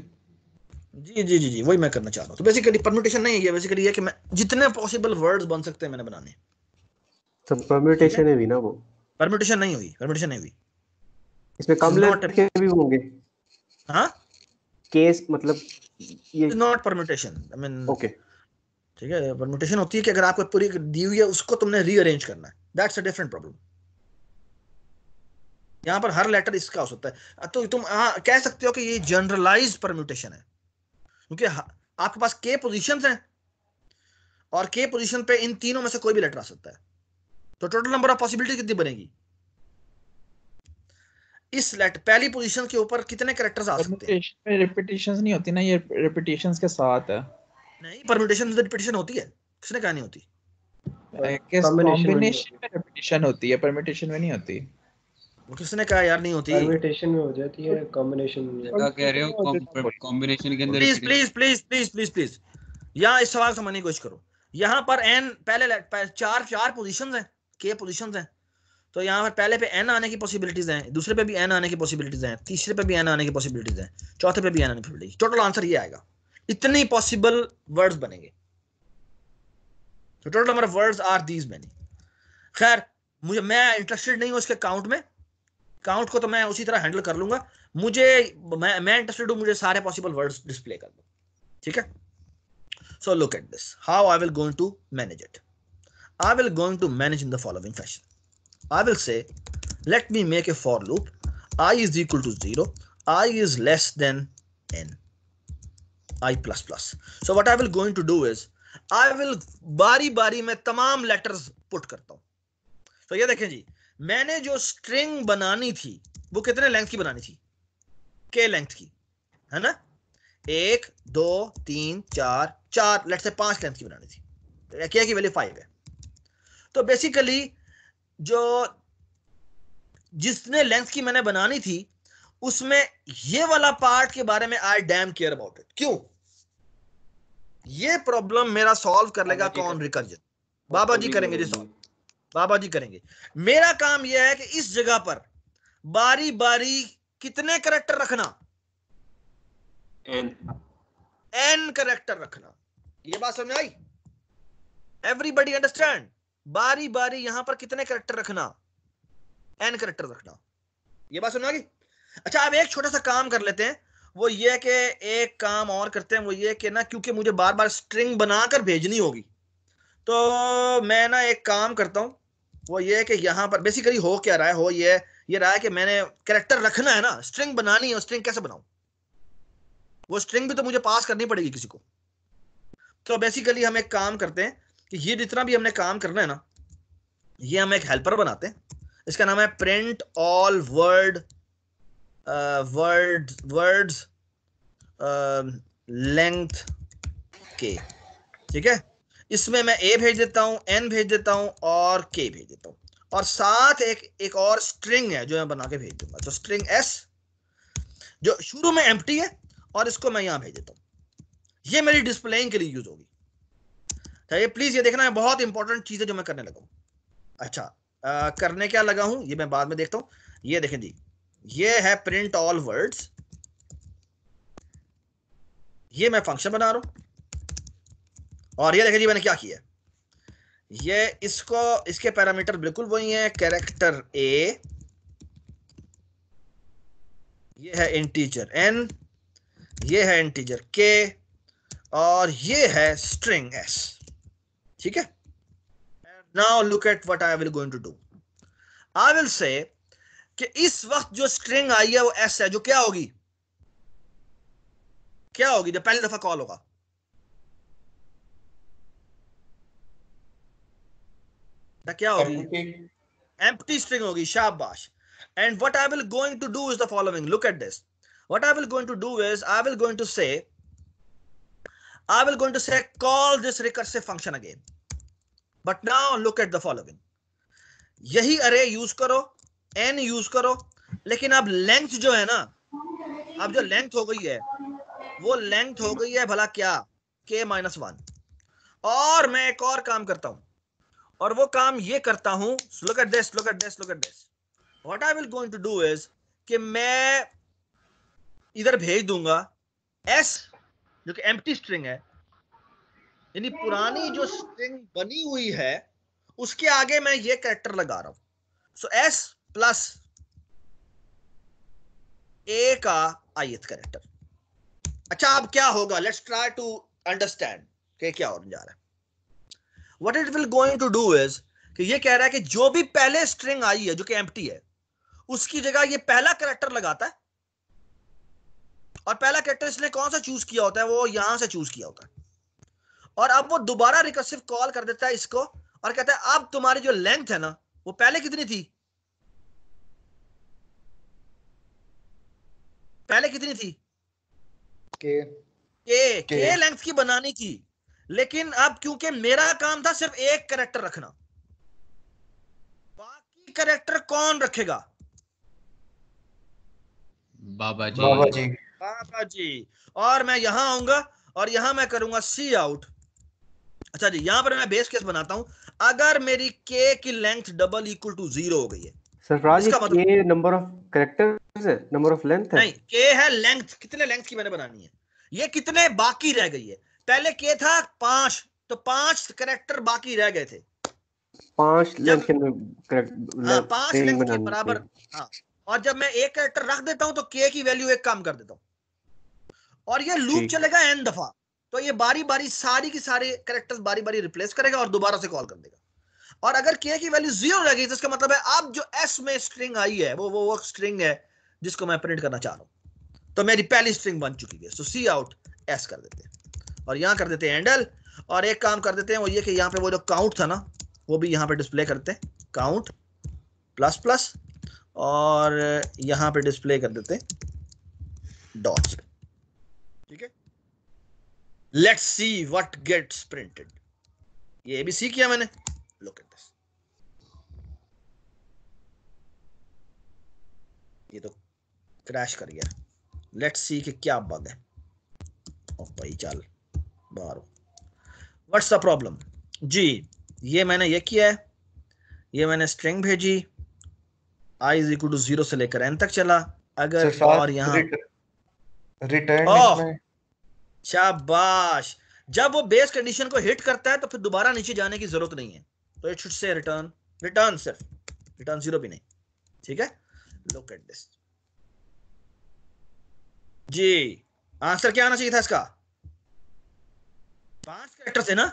जी जी जी जी वही मैं करना चाह रहा हूँ तो बेसिकली परम्यूटेशन नहीं है बेसिकली ये कि मैं जितने पॉसिबल वर्ड्स बन सकते हैं मैंने बनाने तो परम्यूटेशन है भी ना वो परम्यूटेशन नहीं हुई परम्यूटेशन नहीं हुई इसमें कम लेटर के भी होंगे हाँ केस मतलब ये not permutation I mean okay ठीक है परम्यूटेशन होती है कि अगर आपको पूरी दी हुई है उसको तुमने रीअरेंज करना है दैट्स अ डिफरेंट प्रॉब्लम यहाँ पर हर लेटर इसका हो सकता है तो तुम आ, हाँ, कह सकते हो कि ये जनरलाइज परम्यूटेशन है क्योंकि आपके पास के पोजिशन है और के पोजिशन पे इन तीनों में से कोई भी लेटर आ सकता है तो टोटल नंबर ऑफ पॉसिबिलिटी कितनी बनेगी इस लेट पहली पोजीशन के ऊपर कितने कैरेक्टर्स आ सकते हैं रिपीटेशंस नहीं होती ना ये रिपीटेशंस के साथ है नहीं परम्यूटेशन में रिपीटेशन होती है किसने कहा नहीं होती कॉम्बिनेशन में रिपीटेशन होती है परम्यूटेशन में नहीं होती किसने कहा यार नहीं होती परम्यूटेशन में हो जाती है कॉम्बिनेशन क्या कह रहे हो कॉम्बिनेशन के अंदर please please please please please please यहाँ इस सवाल समझने की कोशिश करो यहाँ पर एन पहले चार चार पोजीशंस हैं के पोजीशंस हैं तो यहाँ पर पहले पे एन आने की पॉसिबिलिटीज हैं दूसरे पे भी एन आने की पॉसिबिलिटीज हैं तीसरे पे भी एन आने की पॉसिबिलिटीज हैं चौथे पे भी एन आने की पॉसिबिलिटी टोटल आंसर ये आएगा इतनी पॉसिबल वर्ड्स बनेंगे तो total number of words are these many खैर मुझे मैं इंटरेस्टेड नहीं हूँ उसके काउंट में काउंट को तो मैं उसी तरह हैंडल कर लूंगा मुझे मैं मैं इंटरेस्टेड हूं मुझे सारे पॉसिबल वर्ड्स डिस्प्ले कर दो ठीक है so look at this how I will going to manage it I will going to manage in the following fashion I will say let me make a for loop I is equal to zero I is less than n I plus plus so what I will going to do is I will बारी बारी में तमाम letters put करता हूं तो so ये देखें जी मैंने जो स्ट्रिंग बनानी थी वो कितने लेंथ की बनानी थी के लेंथ की है ना एक दो तीन चार चार लेट से पांच लेंथ की बनानी थी क्या तो की वैल्यू फाइव है तो बेसिकली जो जिसने लेंथ की मैंने बनानी थी उसमें ये वाला पार्ट के बारे में I damn care about it क्यों ये प्रॉब्लम मेरा सॉल्व कर लेगा कौन रिकर्जन बाबा जी करेंगे जी सॉल्व बाबा जी करेंगे मेरा काम यह है कि इस जगह पर बारी बारी कितने करेक्टर रखना एन एन करेक्टर रखना ये बात समझ आई एवरीबडी अंडरस्टैंड बारी बारी यहां पर कितने करेक्टर रखना एन करेक्टर रखना ये बात समझ आई अच्छा अब एक छोटा सा काम कर लेते हैं वो ये कि एक काम और करते हैं वो ये कि ना क्योंकि मुझे बार बार स्ट्रिंग बनाकर भेजनी होगी तो मैं ना एक काम करता हूं वो ये है कि यहाँ पर बेसिकली हो क्या रहा है हो ये ये रहा है कि मैंने कैरेक्टर रखना है ना स्ट्रिंग बनानी है स्ट्रिंग कैसे बनाऊ वो स्ट्रिंग भी तो मुझे पास करनी पड़ेगी किसी को तो बेसिकली हम एक काम करते हैं कि ये जितना भी हमने काम करना है ना ये हम एक हेल्पर बनाते हैं इसका नाम है print all word word words length के ठीक है इसमें मैं ए भेज देता हूं एन भेज देता हूं और के भेज देता हूं और साथ एक एक और स्ट्रिंग है जो मैं बना के भेज दूंगा तो स्ट्रिंग एस जो शुरू में एम है और इसको मैं यहां भेज देता हूं ये मेरी डिस्प्लेइंग के लिए यूज होगी चलिए तो प्लीज ये देखना है बहुत इंपॉर्टेंट चीज है जो मैं करने लगा अच्छा आ, करने क्या लगा हूं ये मैं बाद में देखता हूं ये देखें जी ये है प्रिंट ऑल वर्ड्स ये मैं फंक्शन बना रहा हूं और ये देखिए जी मैंने क्या किया ये इसको इसके पैरामीटर बिल्कुल वही है कैरेक्टर ए ये है इंटीजर एन ये है इंटीजर के और ये है स्ट्रिंग एस ठीक है now look at what I will going to do I will say कि इस वक्त जो स्ट्रिंग आई है वो एस है जो क्या होगी क्या होगी जब पहली दफा कॉल होगा तो क्या होगी एम्प्टी स्ट्रिंग होगी शाबाश and what I will going to do is the following look at this what I will going to do is I will going to say I will going to say call this recursive function again but now look at the following यही array use करो N use करो लेकिन अब length जो है ना अब जो लेंथ हो गई है वो लेंथ हो गई है भला क्या के माइनस वन और मैं एक और काम करता हूं और वो काम ये करता हूं look at this look at this what I will going to do is कि मैं इधर भेज दूंगा एस जो कि एम्प्टी स्ट्रिंग है यानी पुरानी जो स्ट्रिंग बनी हुई है उसके आगे मैं ये कैरेक्टर लगा रहा हूं सो एस प्लस ए का आयत कैरेक्टर अच्छा अब क्या होगा लेट्स ट्राई टू अंडरस्टैंड क्या होने जा रहा है what it will going to do is कि ये कह रहा है कि जो भी पहले स्ट्रिंग आई है जो कि एम्प्टी है उसकी जगह ये पहला करेक्टर लगाता है और पहला करेक्टर इसने कौन सा चूज किया होता है वो यहां से चूज किया होता है और अब वो दोबारा रिकर्सिव कॉल कर देता है इसको और कहता है अब तुम्हारी जो लेंथ है ना वो पहले कितनी थी पहले कितनी थी के के, के, के लेंथ की बनाने की लेकिन अब क्योंकि मेरा काम था सिर्फ एक करेक्टर रखना बाकी करेक्टर कौन रखेगा बाबा जी बाबा जी बाबा जी और मैं यहां आऊंगा और यहां मैं करूंगा सी आउट अच्छा जी यहां पर मैं बेस केस बनाता हूं अगर मेरी के की length double equal to zero हो गई है सरफराज नंबर ऑफ करेक्टर्स है नंबर ऑफ लेंथ है नहीं के है लेंथ कितने लेंथ की मैंने बनानी है ये कितने बाकी रह गई है पहले के था पांच तो पांच करेक्टर बाकी रह गए थे पांच लेंथ के हाँ, पांच लेंथ के बराबर हाँ और जब मैं एक करेक्टर रख देता हूं तो के की वैल्यू एक काम कर देता हूं और ये लूप चलेगा एन दफा तो ये बारी बारी सारी की सारी करेक्टर बारी बारी रिप्लेस करेगा और दोबारा से कॉल कर देगा और अगर के की वैल्यू जीरो रह गई तो इसका मतलब है अब जो एस में स्ट्रिंग आई है वो वो वो स्ट्रिंग है जिसको मैं प्रिंट करना चाह रहा हूं तो मेरी पहली स्ट्रिंग बन चुकी है सो सी आउट एस कर देते हैं और यहाँ कर देते हैं हैंडल और एक काम कर देते हैं वो ये कि यहाँ पे वो जो काउंट था ना वो भी यहाँ पे डिस्प्ले करते हैं काउंट प्लस प्लस और यहाँ पे डिस्प्ले कर देते डॉट्स ठीक है let's see what gets printed ये भी सीख किया मैंने लुक एट दिस ये तो क्रैश कर गया लेट्स सी कि क्या बग है ओ भाई चल बारो वट्स द प्रॉब्लम जी ये मैंने ये किया है ये मैंने स्ट्रिंग भेजी I is equal to zero से लेकर एन तक चला अगर और यहाँ रिटर्न oh, शाबाश जब वो बेस कंडीशन को हिट करता है तो फिर दोबारा नीचे जाने की जरूरत नहीं है तो it should say return return सिर्फ रिटर्न जीरो भी नहीं ठीक है लुक एट दिस जी आंसर क्या आना चाहिए था इसका पांच कैरेक्टर्स है ना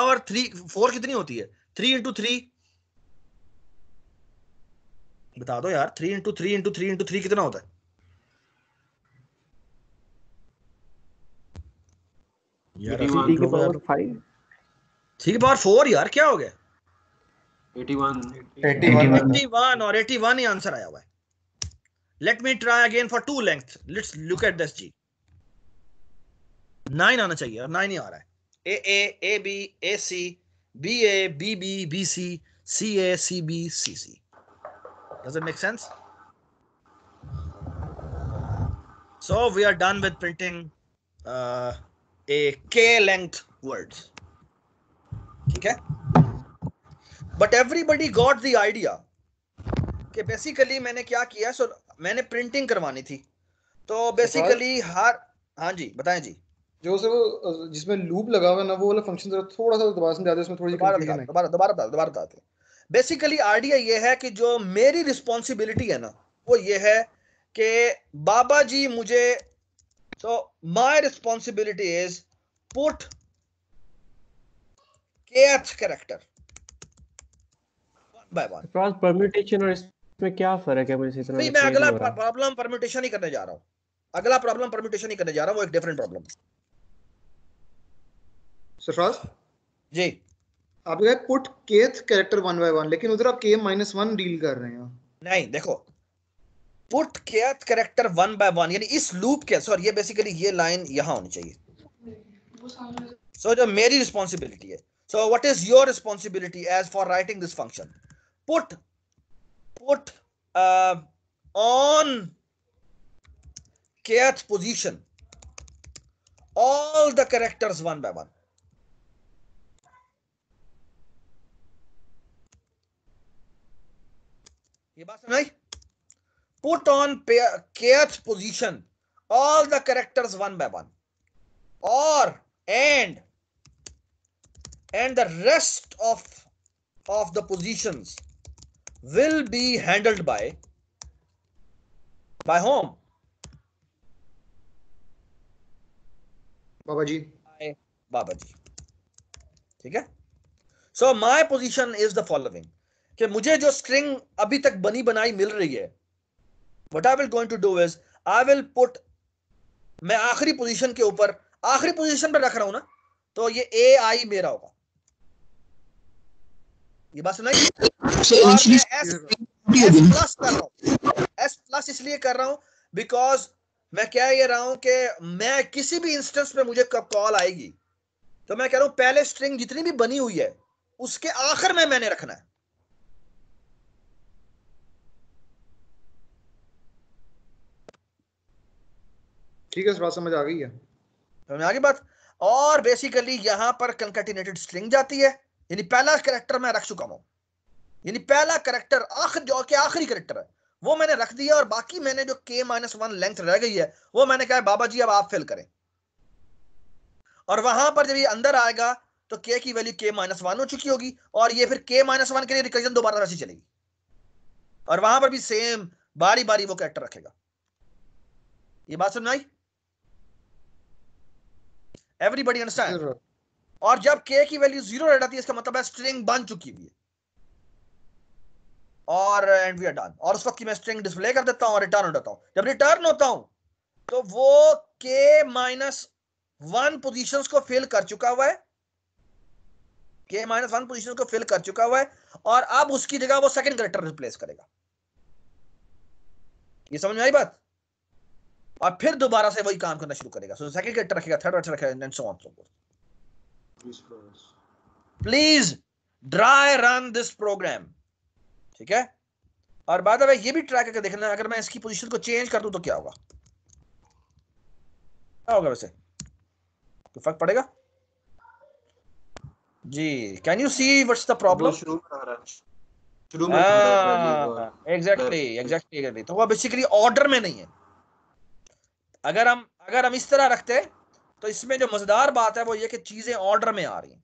पावर थ्री फोर कितनी होती है थ्री इंटू थ्री बता दो यार three into three into three into three कितना होता है थ्री की फोर यार क्या हो गया 81 81, 81 और 81 ही आंसर आया हुआ है let me try again for two length let's look at this जी नाइन आना चाहिए और नाइन ही आ रहा है A A A B A C B A B B B C C A C B C C does it make sense so we are done with printing A K length words ठीक है but everybody got the idea कि बेसिकली मैंने क्या किया सो so, मैंने printing करवानी थी तो बेसिकली हर हाँ जी बताएं जी जो सर वो जिसमें लूप लगा हुआ है ना वो वाला फंक्शन जरा थोड़ा सा दोबारा समझा दो इसमें थोड़ी सी कंफ्यूजन है दोबारा दोबारा बता दोबारा बताते बेसिकली आरडीआई ये है कि जो मेरी रिस्पांसिबिलिटी है ना वो ये है कि बाबा जी मुझे so my responsibility is put kth character by by cross permutation और इसमें क्या फर्क है मुझे इतना नहीं मैं अगला प्रॉब्लम परम्यूटेशन ही करने जा रहा हूं अगला प्रॉब्लम परम्यूटेशन ही करने जा रहा हूं वो एक डिफरेंट प्रॉब्लम है सरफराज जी आप कहा पुट केथ कैरेक्टर 1 बाय 1 लेकिन उधर आप के माइनस 1 डील कर रहे हैं नहीं देखो पुट केथ कैरेक्टर 1 बाय 1 यानी इस लूप के सॉरी ये बेसिकली ये लाइन यहां होनी चाहिए सो जो मेरी रिस्पांसिबिलिटी है so what is your responsibility as for writing this function put put on kth position all the characters 1 by 1 ये बात सुनाई put on care position all the characters one by one और and and the rest of of the position will be handled by by home बाबा जी बाबा जी ठीक है so my position is the following कि मुझे जो स्ट्रिंग अभी तक बनी बनाई मिल रही है what I will going to do is I will put मैं आखिरी पोजीशन के ऊपर आखिरी पोजीशन पर रख रहा हूं ना तो ये ए आई मेरा होगा ये बात सुनाई एस प्लस तो इसलिए कर रहा हूं बिकॉज मैं क्या ये रहा हूं कि मैं किसी भी इंस्टेंस में मुझे कब कॉल आएगी तो मैं कह रहा हूं पहले स्ट्रिंग जितनी भी बनी हुई है उसके आखिर में मैंने रखना है ठीक है बात समझ आ गई है समझ आ गई बात और बेसिकली यहां पर कंकटिनेटेड स्ट्रिंग जाती है यानी पहला करेक्टर मैं रख चुका हूं यानी पहला करेक्टर आखिर जो के आखिरी करेक्टर है वो मैंने रख दिया और बाकी मैंने जो के माइनस वन लेंथ रह गई है वो मैंने कहा बाबा जी अब आप फिल करें और वहां पर जब ये अंदर आएगा तो के की वैल्यू के माइनस वन हो चुकी होगी और ये फिर के माइनस वन के लिए रिकर्जन दोबारा राशि चलेगी और वहां पर भी सेम बारी बारी वो कैरेक्टर रखेगा ये बात समझ आई एवरीबडी अंडरस्टैंड और जब के की वैल्यू जीरो रह जाती है इसका मतलब है स्ट्रिंग बन चुकी हुई है और एंड वी आर डन और उस वक्त मैं स्ट्रिंग डिस्प्ले कर देता हूं और रिटर्न हो जाता हूं जब रिटर्न होता हूं तो वो के माइनस वन पोजिशन को फिल कर चुका हुआ है के माइनस वन पोजिशन को फिल कर चुका हुआ है और अब उसकी जगह वो सेकेंड करेक्टर रिप्लेस करेगा ये समझ में आई बात और फिर दोबारा से वही काम करना शुरू करेगा सेकंड कैरेक्टर रखेगा थर्ड कैरेक्टर रखेगा and so on so forth please dry run this program ठीक है और बाद में ये भी ट्राई करके देखना अगर मैं इसकी पोजीशन को चेंज कर दूं तो क्या होगा क्या होगा वैसे तो फर्क पड़ेगा जी can you see what's the problem शुरू में एग्जैक्टली एग्जैक्टली हाँ, तो वो बेसिकली ऑर्डर में नहीं है अगर हम अगर हम इस तरह रखते तो इसमें जो मजेदार बात है वो ये कि चीजें ऑर्डर में आ रही हैं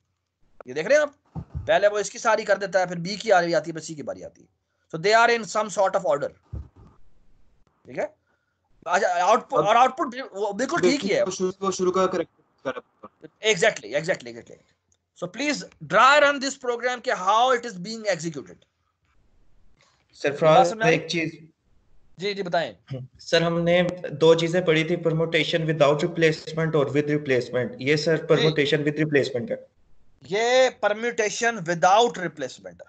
ये देख रहे हैं आप पहले वो इसकी सारी कर देता है फिर बी की आ रही आती है सी की बारी आती है so they are in some sort of order ठीक है आउटपुट अच्छा, और आउटपुट बिल्कुल तो ठीक ही है exactly exactly exactly so please dry run this program के how it is being executed sir फ्रांस एक चीज जी जी बताएं सर हमने दो चीजें पढ़ी थी परमोटेशन विदाउट रिप्लेसमेंट और विद रिप्लेसमेंट ये सर प्रमोटेशन विद रिप्लेसमेंट है ये permutation without replacement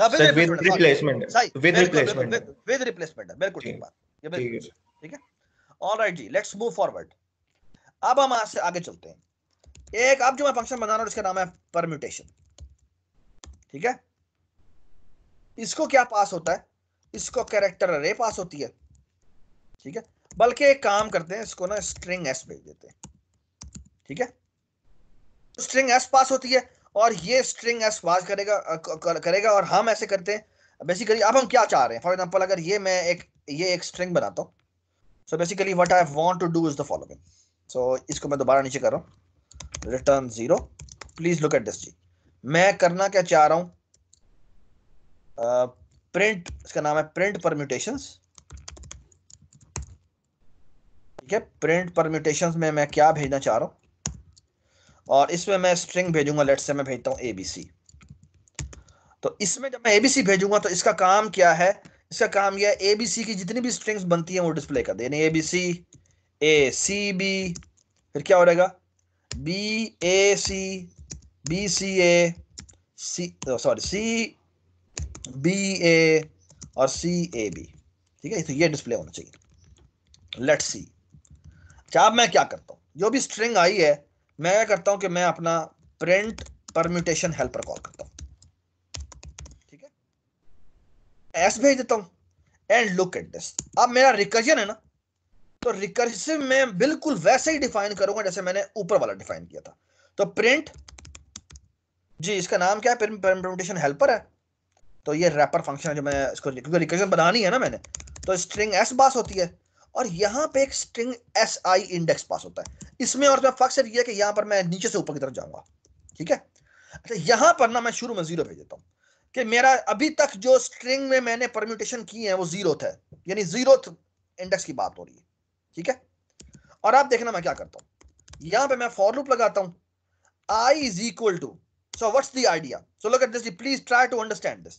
with replacement with replacement with replacement है बिल्कुल ठीक बात ये ठीक है जी लेट्स मूव फॉरवर्ड अब हम आज से आगे चलते हैं एक अब जो मैं फंक्शन बना रहा हूं इसका नाम है परम्यूटेशन ठीक है इसको क्या पास होता है इसको कैरेक्टर अरे पास होती है ठीक है बल्कि एक काम करते हैं इसको ना स्ट्रिंग एस भेज देते हैं ठीक है स्ट्रिंग एस पास होती है और ये स्ट्रिंग एस पास करेगा करेगा और हम ऐसे करते हैं बेसिकली अब हम क्या चाह रहे हैं फॉर एग्जाम्पल अगर ये मैं एक ये एक स्ट्रिंग बनाता हूँ so basically what I want to do is the following so इसको मैं दोबारा नीचे कर रहा हूँ return zero please look at this जी मैं करना क्या चाह रहा हूँ प्रिंट इसका नाम है प्रिंट परम्यूटेशन ठीक है प्रिंट परम्यूटेशन में मैं क्या भेजना चाह रहा हूं और इसमें मैं स्ट्रिंग भेजूंगा लेट से मैं भेजता हूं एबीसी तो इसमें जब मैं एबीसी भेजूंगा तो इसका काम क्या है इसका काम यह है एबीसी की जितनी भी स्ट्रिंग्स बनती हैं वो डिस्प्ले कर देनी एबीसी ए सी बी फिर क्या हो जाएगा B A C B C A C sorry C B A और सी ए बी ठीक है तो ये डिस्प्ले होना चाहिए लेट सी अच्छा अब मैं क्या करता हूँ जो भी स्ट्रिंग आई है मैं क्या करता हूँ कि मैं अपना प्रिंट परम्यूटेशन हेल्पर कॉल करता हूँ ठीक है एस भेज देता हूँ एंड लुक एट दिस अब मेरा रिकर्जन है ना तो रिकर्सिव में बिल्कुल वैसे ही डिफाइन करूंगा जैसे मैंने ऊपर वाला डिफाइन किया था तो प्रिंट जी इसका नाम क्या है परम्यूटेशन हेल्पर है तो ये रैपर फंक्शन है जो मैं इसको क्योंकि रिकर्जन बनानी है ना मैंने तो स्ट्रिंग एस पास होती है और यहाँ पे एक string S I index pass होता है इसमें और फर्क सिर्फ ये कि यहाँ पर मैं नीचे से ऊपर की तरफ जाऊँगा ठीक है अच्छा यहाँ पर ना मैं शुरू में जीरो भेज देता हूँ कि मेरा अभी तक जो स्ट्रिंग में मैंने परम्यूटेशन की है वो जीरो है यानी जीरो इंडेक्स की बात हो रही है ठीक है और आप देखना मैं क्या करता हूँ यहाँ पे मैं फॉर लूप लगाता हूँ I is equal to so what's the idea so look at this please try to understand this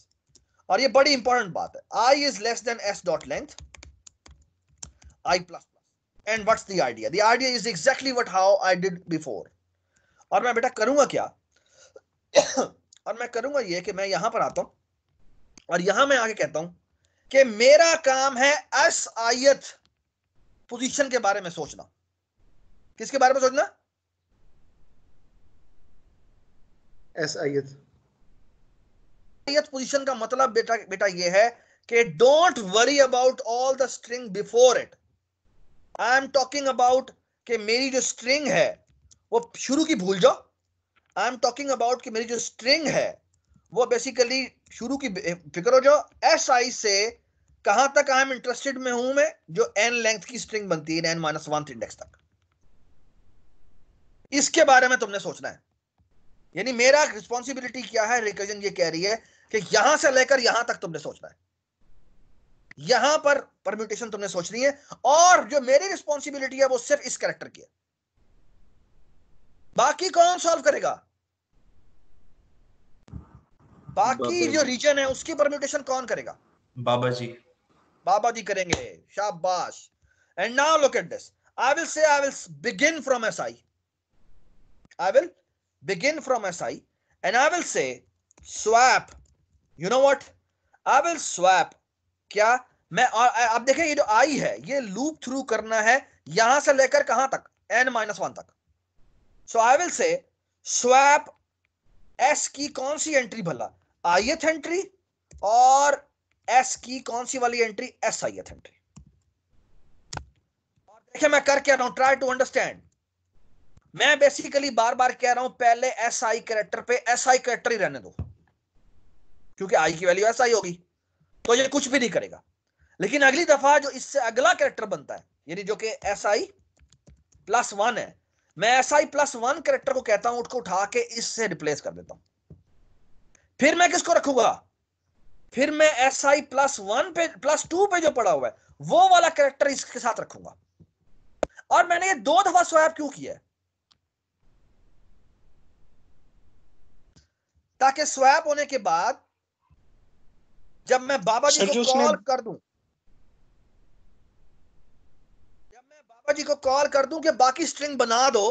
और ये बड़ी इंपॉर्टेंट बात है I is less than S dot length I plus plus and what's the idea the idea is exactly what how I did before और मैं बेटा करूंगा क्या और मैं करूंगा ये कि मैं यहां पर आता हूं और यहां मैं आके कहता हूं कि मेरा काम है एस आयत पोजीशन के बारे में सोचना किसके बारे में सोचना एस आयत पोजीशन का मतलब बेटा बेटा ये है कि don't worry about all the string before it I am talking about कि मेरी जो स्ट्रिंग है वो शुरू की भूल जाओ आई एम टॉकिंग अबाउट कि मेरी जो स्ट्रिंग है वो बेसिकली शुरू की फिक्र हो जाओ एस आई से कहां तक आई एम इंटरेस्टेड में हूं मैं जो एन लेंथ की स्ट्रिंग बनती है एन माइनस वन इंडेक्स तक इसके बारे में तुमने सोचना है यानी मेरा रिस्पॉन्सिबिलिटी क्या है रिकर्जन ये कह रही है कि यहां से लेकर यहां तक तुमने सोचना है यहां पर परम्यूटेशन तुमने सोचनी है और जो मेरी रिस्पॉन्सिबिलिटी है वो सिर्फ इस कैरेक्टर की है बाकी कौन सॉल्व करेगा बाकी जो रीजन है उसकी परम्यूटेशन कौन करेगा बाबा जी बाबा जी करेंगे शाबाश and now look at this I will say I will begin from S I I will begin from S I and I will say swap you know what I will swap क्या मैं आप देखें ये जो आई है ये loop through करना है यहां से लेकर कहां तक एन माइनस वन तक so I will say swap S की कौन सी एंट्री भला आईएथ एंट्री और एस की कौन सी वाली एंट्री एस आई एथ एंट्री और देखिए मैं कर क्या रहा हूं ट्राई टू अंडरस्टैंड मैं बेसिकली बार बार कह रहा हूं पहले एस आई कैरेक्टर पे एस आई कैरेक्टर ही रहने दो क्योंकि आई की वैल्यू ऐसा ही होगी तो ये कुछ भी नहीं करेगा लेकिन अगली दफा जो इससे अगला कैरेक्टर बनता है यानी जो कि एस आई प्लस वन है मैं S I plus one character को कहता हूं उसको उठा के इससे रिप्लेस कर देता हूं फिर मैं किसको रखूंगा फिर मैं एस आई प्लस वन पे प्लस टू पे जो पड़ा हुआ है वो वाला कैरेक्टर इसके साथ रखूंगा और मैंने ये दो दफा स्वैप क्यों किया है ताकि स्वैप होने के बाद जब मैं बाबा जी को कॉल कर दूं जब मैं बाबा जी को कॉल कर दूं कि बाकी स्ट्रिंग बना दो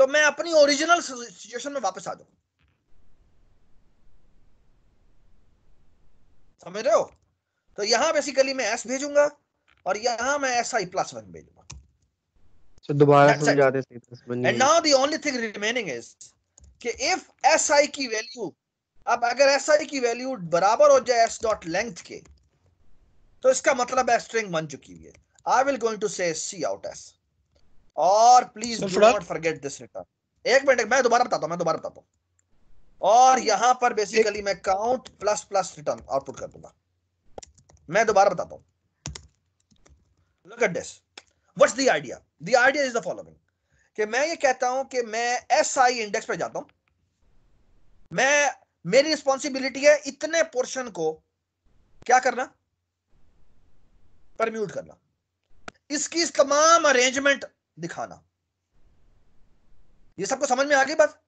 तो मैं अपनी ओरिजिनल सिचुएशन में वापस आ जाऊं समझ रहे हो तो यहां बेसिकली मैं एस भेजूंगा और यहां मैं एस आई प्लस वन भेजूंगा दोबारा and now the only thing remaining is कि इफ एस आई की वैल्यू अब अगर एस आई की वैल्यू बराबर हो जाए एस डॉट लेंथ के तो इसका मतलब है स्ट्रिंग बन चुकी है I will going to say cout S और please do not forget this return एक मिनट मैं दोबारा बताता हूं मैं दोबारा बताता हूं और यहां पर बेसिकली मैं count plus plus return output कर दूंगा मैं दोबारा बताता हूं look at this what's the idea the idea is the following कि मैं ये कहता हूं कि मैं एस आई इंडेक्स पर जाता हूं मैं मेरी रिस्पॉन्सिबिलिटी है इतने पोर्शन को क्या करना परम्यूट करना इसकी इस तमाम अरेंजमेंट दिखाना ये सबको समझ में आ गई बात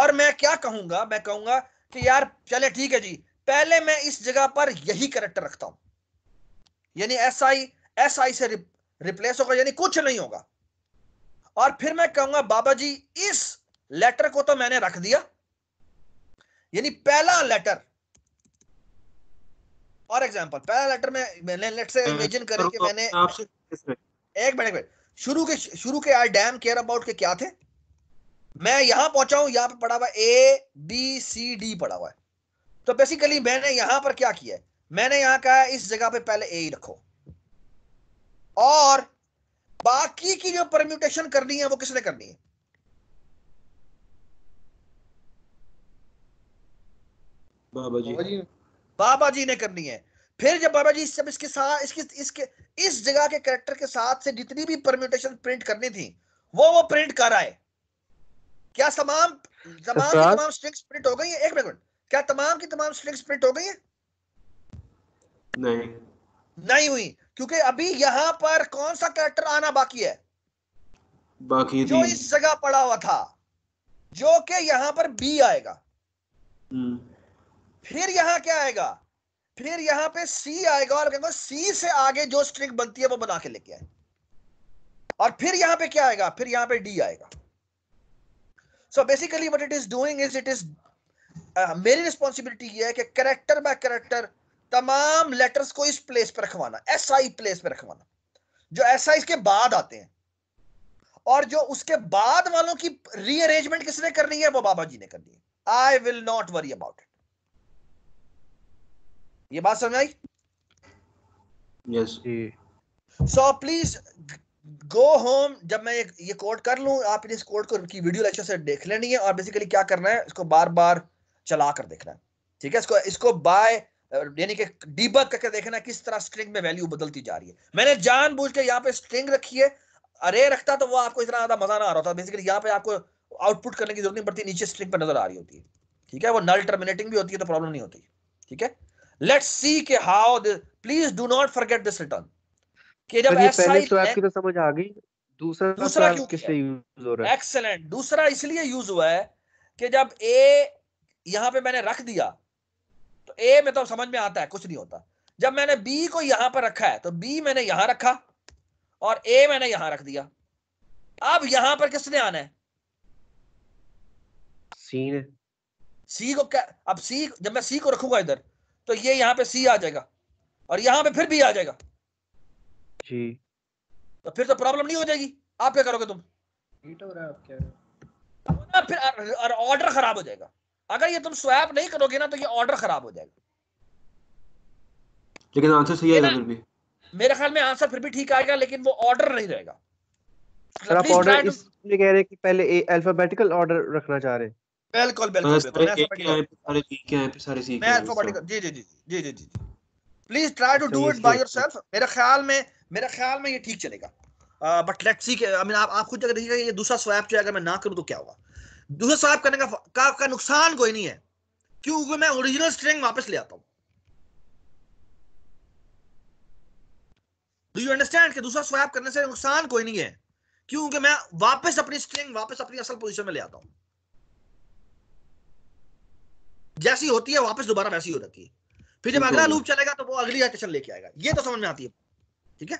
और मैं क्या कहूंगा मैं कहूंगा कि यार चले ठीक है जी पहले मैं इस जगह पर यही करेक्टर रखता हूं यानी एस आई एस आई से रिप, रिप्लेस होगा यानी कुछ नहीं होगा और फिर मैं कहूंगा बाबा जी इस लेटर को तो मैंने रख दिया यानी पहला लेटर फॉर एग्जाम्पल पहला लेटर में मैंने लेट हाँ, तो से इमेजिन करें कि मैंने एक मिनट मिनट शुरू के शुरू के आई डैम केयर अबाउट के क्या थे मैं यहां पहुंचा हूं यहां पर पढ़ा हुआ ए बी सी डी पढ़ा हुआ है तो बेसिकली मैंने यहां पर क्या किया है मैंने यहां कहा इस जगह पे पहले ए ही रखो और बाकी की जो परम्यूटेशन करनी है वो किसने करनी है बाबा जी बाबा जी, ने करनी है फिर जब बाबा जी जब इसके साथ इसके इसके इस जगह के करेक्टर के साथ से जितनी भी परम्यूटेशन प्रिंट करनी थी वो वो प्रिंट कर आए क्या तमाम तमाम की अच्छा। तमाम स्ट्रिंग्स प्रिंट हो गई है एक मिनट क्या तमाम की तमाम स्ट्रिंग्स प्रिंट हो गई है नहीं नहीं हुई क्योंकि अभी यहां पर कौन सा करेक्टर आना बाकी है बाकी जो इस जगह पड़ा हुआ था जो कि यहां पर बी आएगा हम्म। फिर यहां क्या आएगा फिर यहां पे सी आएगा और कहेंगे सी से आगे जो स्ट्रिंग बनती है वो बना के लेके आए और फिर यहां पे क्या आएगा फिर यहां पे डी आएगा so basically what it is doing is it is मेरी रिस्पॉन्सिबिलिटी ये है कि करेक्टर बाय करेक्टर तमाम लेटर्स को इस प्लेस पर रखवाना एस आई प्लेस पर रखवाना जो एस आई के बाद आते हैं और जो उसके बाद वालों की रीअरेंजमेंट किसने करनी है वो बाबा जी ने करनी है I will not worry about it ये बात समझ आई yes so please go home जब मैं ये, कोड कर लू आप इस कोड को की वीडियो लेक्चर से देख लेनी है और बेसिकली क्या करना है इसको बार बार चला कर देखना है ठीक है इसको इसको बाय यानी कि डीबग करके देखना किस तरह स्ट्रिंग में वैल्यू बदलती जा रही है मैंने जान बुझ के यहाँ पे स्ट्रिंग रखी है अरे रखता तो वो आपको इतना ज्यादा मजा ना आ रहा होता बेसिकली यहाँ पे आपको आउटपुट करने की जरूरत नहीं पड़ती नीचे स्ट्रिंग पर नजर आ रही होती है ठीक है वो नल टर्मिनेटिंग भी होती है तो प्रॉब्लम नहीं होती ठीक है लेट्स सी के how please do not forget this return कि जब आई तो आपकी तो समझ आ गई दूसरा दूसरा क्यों किससे यूज हो रहा है एक्सेलेंट दूसरा इसलिए यूज हुआ है कि जब ए यहां पे मैंने रख दिया तो ए में तो समझ में आता है कुछ नहीं होता जब मैंने बी को यहां पर रखा है तो बी मैंने यहां रखा और ए मैंने यहां रख दिया अब यहां पर किसने आना है सी ने सी को क्या अब सी जब मैं सी को रखूंगा इधर तो ये यहाँ पे सी आ जाएगा और यहाँ पे फिर भी आ जाएगा जी तो फिर तो प्रॉब्लम नहीं हो जाएगी आप क्या करोगे तुम हो रहा आप तो फिर और ऑर्डर खराब हो जाएगा अगर ये तुम स्वैप नहीं करोगे ना तो ये ऑर्डर खराब हो जाएगा लेकिन आंसर सही आएगा फिर भी मेरे ख्याल में आंसर फिर भी ठीक आएगा लेकिन वो ऑर्डर नहीं रहेगा सर आप ऑर्डर इसलिए कह रहे हैं कि पहले अल्फाबेटिकल ऑर्डर रखना चाह रहे हैं बिल्कुल बिल्कुल सारे सीख आए फिर सारे सीख मैं अल्फाबेटिकल जी जी जी जी जी जी please try to do it by yourself मेरे ख्याल में मेरे ख्याल में ये ठीक चलेगा but let's see I mean आप खुद अगर देखिएगा ये दूसरा स्वैप जो अगर मैं ना करूं तो क्या होगा दूसरा स्वैप करने का का, का नुकसान कोई नहीं है क्योंकि मैं ओरिजिनल स्ट्रिंग वापस ले आता हूं डू यू अंडरस्टैंड कि दूसरा स्वैप करने से नुकसान कोई नहीं है क्योंकि मैं वापस अपनी स्ट्रिंग वापस अपनी असल पोजीशन में ले आता हूं जैसी होती है वापस दोबारा वैसी हो जाती है फिर जब अगला लूप चलेगा तो वो अगली एटेंशन लेके आएगा ये तो समझ में आती है ठीक है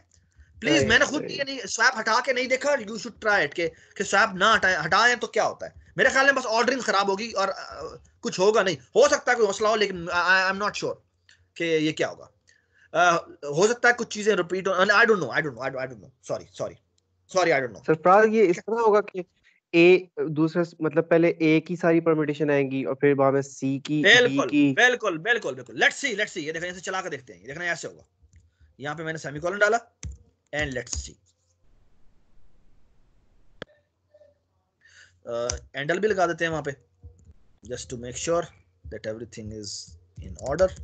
प्लीज मैंने खुद ये नहीं स्वैप हटा के नहीं देखा यू शुड ट्राई इट के कि स्वैप ना हटाए हटाए तो क्या होता है मेरे ख्याल में बस ऑर्डरिंग खराब होगी और आ, कुछ होगा नहीं हो सकता है कोई मसला हो लेकिन आई एम नॉट श्योर कि ये क्या होगा आ, हो सकता है कुछ चीजें रिपीट हो I don't know I don't know I don't know sorry sorry sorry I don't know sir प्राग ये इस तरह होगा कि ए दूसरा मतलब पहले ए की सारी परमिटेशन आएंगी और फिर बाद में सी की बिल्कुल बिल्कुल बिल्कुल बिल्कुल लेट्स सी लेट्स सी ये देखना ऐसे चला के देखते हैं ये देखना ऐसे होगा यहां पे मैंने सेमीकोलन डाला एंड लेट्स सी एंडल भी लगा देते हैं वहां पे just to make sure that everything is in order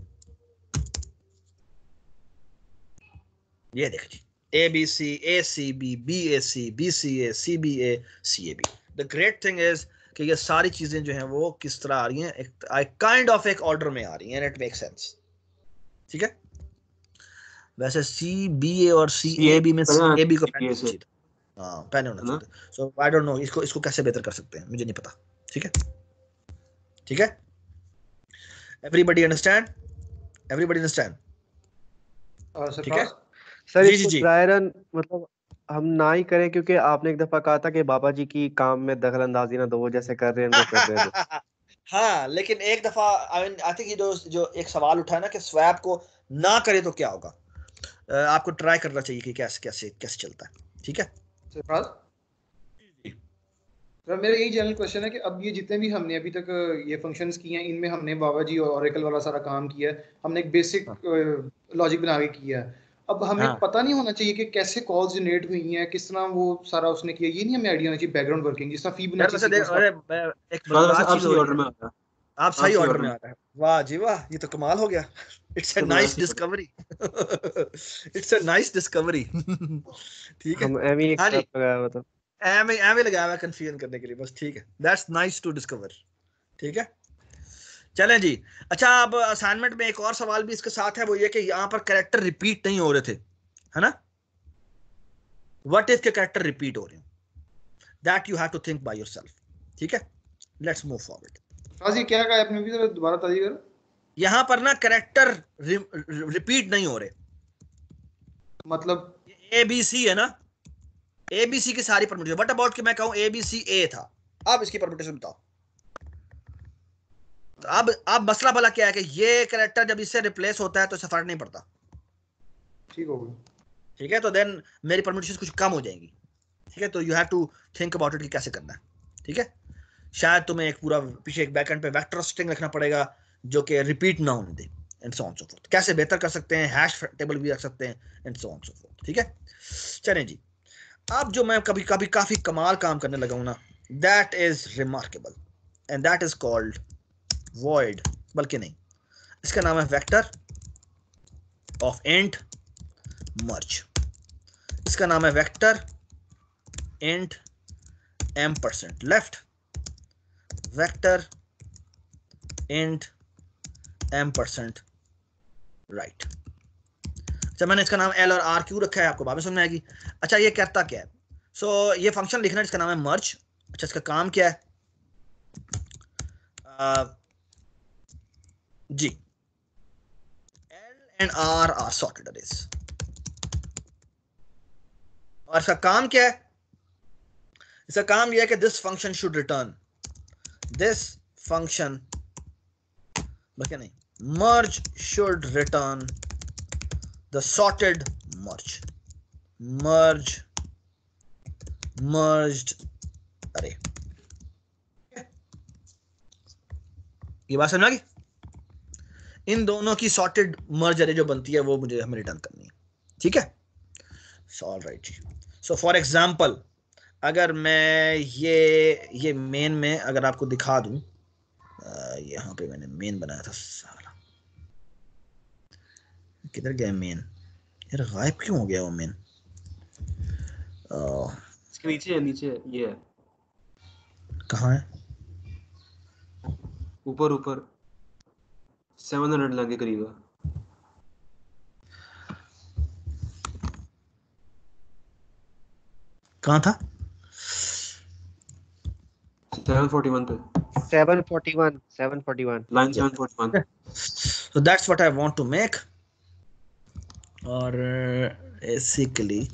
ये देखिए ABC, ACB, BAC, BCA, CBA, CAB. The great thing is कि ये सारी चीजें जो हैं वो किस तरह आ रही हैं आई काइंड ऑफ एक ऑर्डर में आ रही हैं इट मेक सेंस ठीक है वैसे सी बी ए और सी ए बी में सी ए बी को पहले होना चाहिए हाँ पहले होना चाहिए सो आई डोंट नो इसको इसको कैसे बेहतर कर सकते हैं मुझे नहीं पता ठीक है ठीक है एवरीबॉडी अंडरस्टैंड एवरीबॉडी अंडरस्टैंड ठीक है सर जी, जी, ट्राई रन मतलब हम ना ही करें क्योंकि आपने एक दफा कहा था कि बाबा जी की काम में दखल अंदाजी ना दो जैसे कर रहे हैं कर रहे हैं हाँ लेकिन एक दफा आई मीन आई थिंक जो जो एक सवाल उठा ना कि स्वैप को ना करे तो क्या होगा आपको ट्राई करना चाहिए कि कैसे कैसे कैसे चलता है ठीक है सर मेरा यही जनरल क्वेश्चन है कि अब ये जितने भी हमने अभी तक ये फंक्शंस किए हैं इनमें हमने बाबा जी और ऑरेकल वाला सारा काम किया है हमने एक बेसिक लॉजिक हाँ। बना के किया है अब हमें हाँ. पता नहीं होना चाहिए कि कैसे कॉल जनरेट हुई हैं किस तरह वो सारा उसने किया ये नहीं हमें आइडिया होना चाहिए बैकग्राउंड वर्किंग जिस तरह फी फीबोनाची अरे एक हाँ, बार आप सही ऑर्डर में आता है आप सही ऑर्डर में आ रहे हैं वाह जी वाह ये तो कमाल हो गया it's a nice discovery it's a nice discovery ठीक है हम एवी e हाँ एक e, e लगाया हुआ था एवी एवी लगाया हुआ कंफ्यूजन करने के लिए बस ठीक है दैट्स नाइस टू डिस्कवर ठीक है चलें जी अच्छा अब असाइनमेंट में एक और सवाल भी इसके साथ है वो ये कि यहाँ पर करेक्टर रिपीट नहीं हो रहे थे है ना वट इज के करेक्टर रिपीट हो रहे हैं that you have to think by yourself ठीक है लेट्स मूव फॉरवर्ड जी क्या कहा आपने भी दोबारा ताजी करो यहाँ पर ना करेक्टर रि, रिपीट नहीं हो रहे मतलब ए बी सी है ना ए बी सी की सारी परमिटेशन बट अबाउट कि मैं कहूँ ए बी सी ए था आप इसकी परमिटेशन बताओ तो अब अब मसला भला क्या है कि ये करेक्टर जब इससे रिप्लेस होता है तो इसे फर्क नहीं पड़ता ठीक हो गया ठीक है तो देन मेरी परमिशन कुछ कम हो जाएंगी ठीक है तो you have to think about it कि कैसे करना है ठीक है शायद तुम्हें एक पूरा पीछे एक बैकएंड पे वेक्टर स्ट्रिंग रखना पड़ेगा जो कि रिपीट ना होने दे and so on so forth कैसे बेहतर कर सकते हैं हैश टेबल भी रख सकते हैं and so on so forth ठीक है चलें जी अब जो मैं कभी कभी काफ़ी कमाल काम करने लगा हूं ना that is remarkable and that is called void बल्कि नहीं इसका नाम है vector ऑफ एंट merge इसका नाम है vector int M percent left vector int M percent right अच्छा मैंने इसका नाम एल और आर क्यू रखा है आपको में समझ आएगी अच्छा ये करता क्या है सो so, ये फंक्शन लिखना है जिसका नाम है मर्ज अच्छा इसका काम क्या है uh, G. L and R are sorted arrays. और इसका काम क्या है इसका काम यह है कि this function should return this function बल्कि नहीं merge should return the sorted merge merge merge अरे ये बात समझ आ गई इन दोनों की सॉर्टेड मर्जर जो बनती है वो मुझे हमें रिटर्न करनी है ठीक है all right so for example अगर मैं ये ये मेन में अगर आपको दिखा दूं यहाँ पे मैंने मेन बनाया था सारा किधर गया मेन यार गायब क्यों हो गया वो मेन इसके नीचे है नीचे ये कहाँ है ऊपर ऊपर सेवन हंड्रेड लाख करीब कहाँ था 741 पे 741 741 लाइन 741 और बेसिकली uh,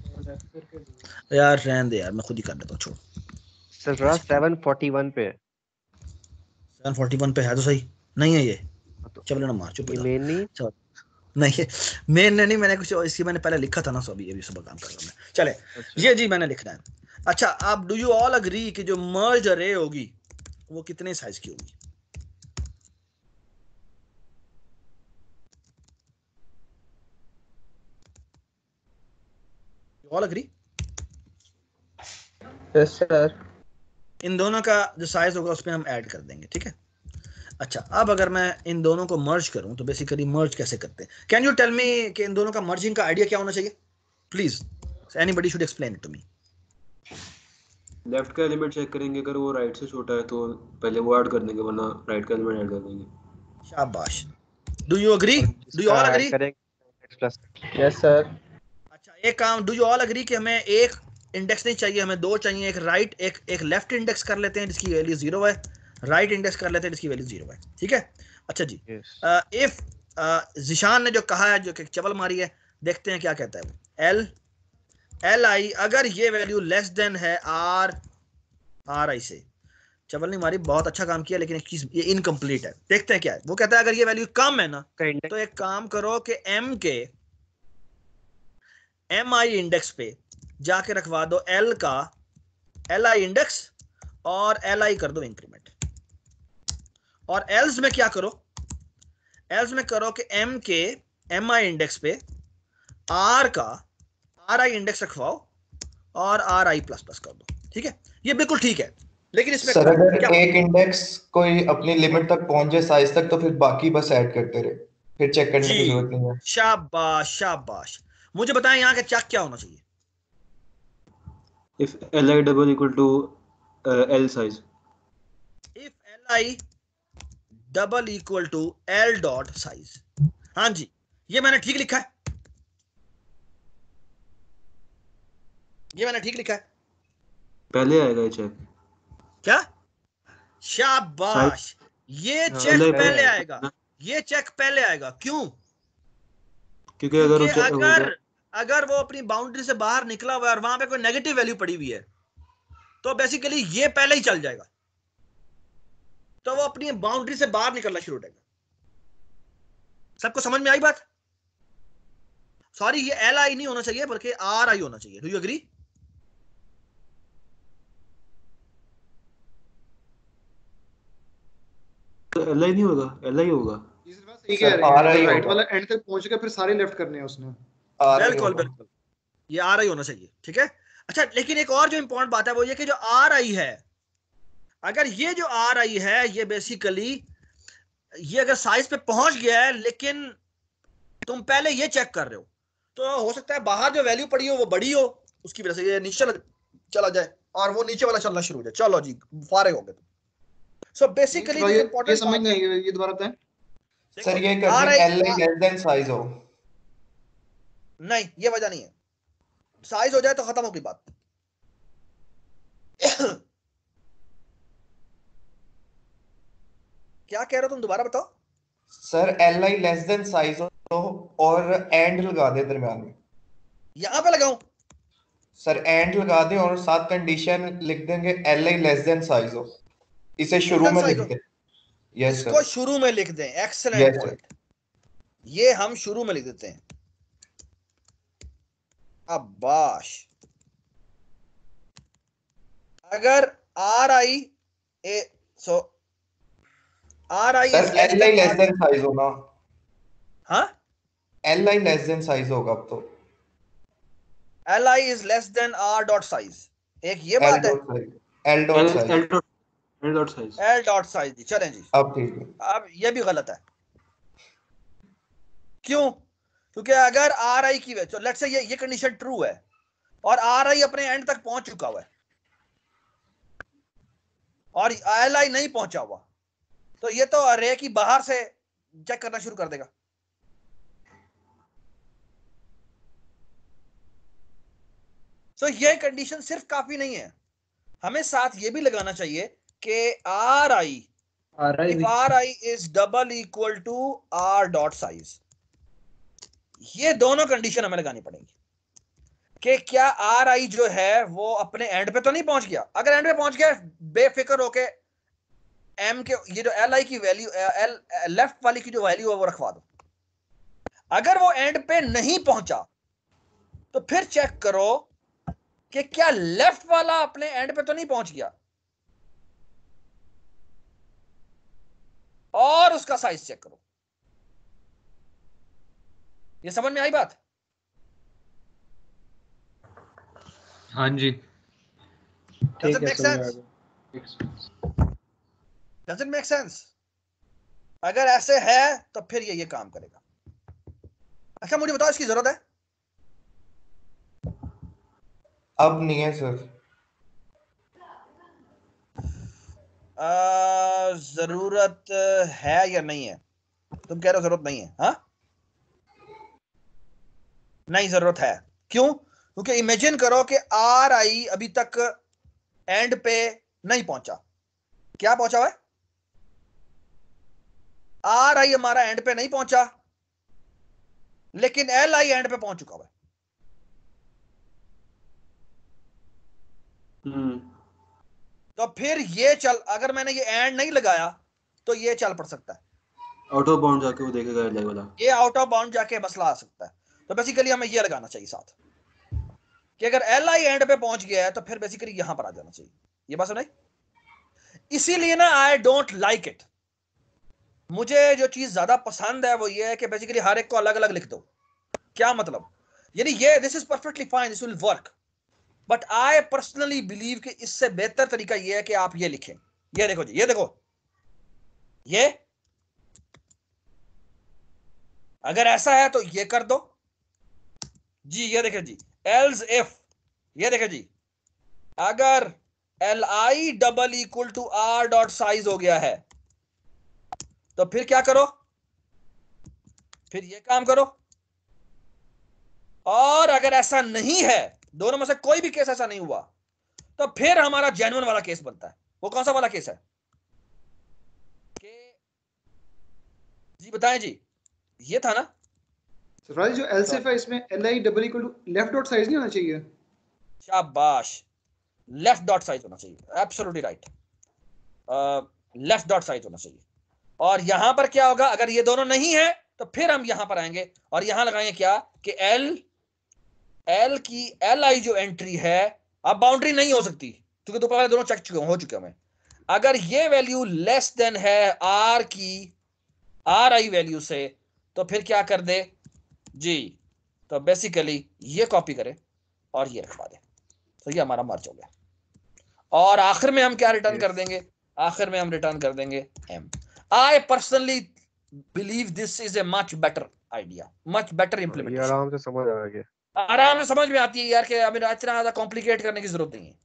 यार रहन दे यार मैं खुद ही कर लेता हूं छोड़ 741 पे 741 पे है तो सही नहीं है ये तो चलो ना मार चुप मेन नहीं चल नहीं मेन नहीं मैंने कुछ इसकी मैंने पहले लिखा था ना सो अभी ये भी सब काम कर रहा मैं चले अच्छा। ये जी मैंने लिखना है अच्छा आप डू यू ऑल अग्री कि जो मर्ज रे होगी वो कितने साइज की होगी ऑल अग्री यस सर इन दोनों का जो साइज होगा उसमें हम ऐड कर देंगे ठीक है अच्छा अब अगर मैं इन दोनों को मर्ज करूं तो बेसिकली मर्ज कैसे करते हैं कैन यू टेल मी कि इन दोनों का मर्जिंग का आइडिया क्या होना चाहिए please anybody should explain to me left का एलिमेंट चेक करेंगे अगर वो राइट से छोटा है तो पहले वो ऐड कर देंगे वरना राइट का एलिमेंट ऐड कर देंगे शाबाश do you agree do you all agree yes sir अच्छा एक काम डू यू ऑल एग्री कि हमें एक इंडेक्स नहीं चाहिए हमें दो चाहिए एक राइट एक एक लेफ्ट इंडेक्स कर लेते हैं जिसकी वैल्यू जीरो है राइट इंडेक्स कर लेते हैं इसकी वैल्यू जीरो है ठीक है अच्छा जी इफ जिशान uh, uh, ने जो कहा है जो कि चबल मारी है देखते हैं क्या कहता है वो एल एल आई अगर ये वैल्यू लेस देन है आर आर आई से चबल नहीं मारी बहुत अच्छा काम किया लेकिन एक चीज ये इनकम्प्लीट है देखते हैं क्या है वो कहता है अगर ये वैल्यू कम है ना तो एक काम करो कि एम के एम आई इंडेक्स पे जाके रखवा दो एल का एल आई इंडेक्स और एल आई कर दो इंक्रीमेंट और एल्स में क्या करो एल्स में करो कि एम के एम आई इंडेक्स पे आर का आर आई इंडेक्स रखवाओ और आर आई प्लस प्लस कर दो ठीक है ये बिल्कुल ठीक है लेकिन इसमें सर अगर एक इंडेक्स कोई अपनी लिमिट तक पहुंचे साइज तक तो फिर बाकी बस ऐड करते रहे फिर चेक करने की जरूरत नहीं है शाबाश शाबाश मुझे बताएं यहाँ का चेक क्या होना चाहिए if L I double equal to L size if L I double equal to L dot size हां जी ये मैंने ठीक लिखा है ये मैंने ठीक लिखा है पहले आएगा ये चेक क्या शाबाश ये चेक हाँ, पहले आएगा ये चेक पहले आएगा क्यों क्योंकि अगर अगर अगर वो अपनी बाउंड्री से बाहर निकला हुआ है और वहां पे कोई नेगेटिव वैल्यू पड़ी हुई है तो बेसिकली ये पहले ही चल जाएगा तो वो अपनी बाउंड्री से बाहर निकलना शुरू करेगा सबको समझ में आई बात सॉरी ये एल आई नहीं होना चाहिए बल्कि आर आई होना चाहिए do you agree L I नहीं होगा एल आई होगा ठीक है राइट वाला एंड तक पहुंच गया फिर सारे लेफ्ट करने हैं उसने बिल्कुल बिल्कुल ये आर आई होना चाहिए ठीक है अच्छा लेकिन एक और जो इम्पोर्टेंट बात है वो ये कि जो आर आई है अगर ये जो आ रही है ये बेसिकली ये अगर साइज पे पहुंच गया है लेकिन तुम पहले ये चेक कर रहे हो तो हो सकता है बाहर जो वैल्यू पड़ी हो वो बड़ी हो उसकी वजह से ये नीचे चला जाए और वो नीचे वाला चलना शुरू हो जाए चलो जी फारे हो गए तुम सो तो बेसिकली ये समझ नहीं ये दोबारा बताएं सर ये कर एल लेस देन साइज हो नहीं ये वजह नहीं है साइज हो जाए तो खत्म होगी बात क्या कह रहे हो तुम दोबारा बताओ sir L I less than size और एंड लगा दे दरमियान में यहाँ पे लगाऊ सर एंड लगा दे और साथ कंडीशन लिख देंगे L I less than size हो इसे शुरू में लिख दे यस सर इसको शुरू में लिख दें एक्सलेंट पॉइंट ये हम शुरू में लिख देते हैं अब बाश अगर R I A so R I S L line less than size होना हाँ L line less than size होगा अब तो L I is less than R dot size एक ये बात है L dot size L dot size L dot size जी चलें जी अब ठीक है अब ये भी गलत है क्यों क्योंकि अगर आर आई की वैल्यू लेट्स से ये ये कंडीशन ट्रू है और आर आई अपने एंड तक पहुंच चुका हुआ है और एल आई नहीं पहुंचा हुआ तो ये तो रे की बाहर से चेक करना शुरू कर देगा तो so, ये कंडीशन सिर्फ काफी नहीं है हमें साथ ये भी लगाना चाहिए कि R I R I is double equal to R dot size ये दोनों कंडीशन हमें लगानी पड़ेगी कि क्या आर आई जो है वो अपने एंड पे तो नहीं पहुंच गया अगर एंड पे पहुंच गया बेफिक्र होके एम के ये जो एल आई की वैल्यू एल लेफ्ट वाली की जो वैल्यू है वो रखवा दो अगर वो एंड पे नहीं पहुंचा तो फिर चेक करो कि क्या लेफ्ट वाला अपने एंड पे तो नहीं पहुंच गया और उसका साइज चेक करो ये समझ में आई बात हाँ जी ठीक है डजेंट मेक सेंस अगर ऐसे है तो फिर ये ये काम करेगा अच्छा मुझे बताओ इसकी जरूरत है अब नहीं है सर आ, जरूरत है या नहीं है तुम कह रहे हो जरूरत नहीं है हा? नहीं जरूरत है क्यों क्योंकि इमेजिन करो कि आर आई अभी तक एंड पे नहीं पहुंचा क्या पहुंचा हुआ आर आई हमारा एंड पे नहीं पहुंचा लेकिन एल आई एंड पे पहुंच चुका हुआ हम्म। तो फिर ये चल अगर मैंने ये एंड नहीं लगाया तो ये चल पड़ सकता है आउट ऑफ बाउंड जाके वो देखेगा एल वाला ये आउट ऑफ बाउंड जाके मसला आ सकता है तो बेसिकली हमें ये लगाना चाहिए साथ कि अगर एल आई एंड पे पहुंच गया है तो फिर बेसिकली यहां पर आ जाना चाहिए ये बात सुनाई इसीलिए ना आई डोंट लाइक इट मुझे जो चीज ज्यादा पसंद है वो ये है कि बेसिकली हर एक को अलग अलग लिख दो क्या मतलब यानी ये this is perfectly fine this will work but I personally believe कि इससे बेहतर तरीका ये है कि आप ये लिखें ये देखो जी ये देखो ये अगर ऐसा है तो ये कर दो जी ये देखे जी एल्स इफ ये देखे जी अगर L I double equal to R dot size हो गया है तो फिर क्या करो फिर ये काम करो और अगर ऐसा नहीं है दोनों में से कोई भी केस ऐसा नहीं हुआ तो फिर हमारा जेनुअन वाला केस बनता है वो कौन सा वाला केस है के... जी बताएं जी ये था ना सरफराज जो एलसीएफ है इसमें L I double equal to left dot size नहीं होना चाहिए शाबाश लेफ्ट डॉट साइज होना चाहिए absolutely right left dot size होना चाहिए और यहां पर क्या होगा अगर ये दोनों नहीं है तो फिर हम यहां पर आएंगे और यहां लगाएंगे क्या कि एल एल की एल आई जो एंट्री है अब बाउंड्री नहीं हो सकती क्योंकि दोपहर वाले दोनों चेक चुके हो चुके मैं अगर ये वैल्यू लेस देन है आर की आर आई वैल्यू से तो फिर क्या कर दे जी तो बेसिकली ये कॉपी करे और ये रखवा दे तो ये हमारा मर्ज हो गया और आखिर में हम क्या रिटर्न कर देंगे आखिर में हम रिटर्न कर देंगे um I personally believe this is a much better idea much better implementation. आराम से समझ आएगी आराम से समझ में आती है यार कि इतना ज्यादा कॉम्प्लिकेट करने की जरूरत नहीं है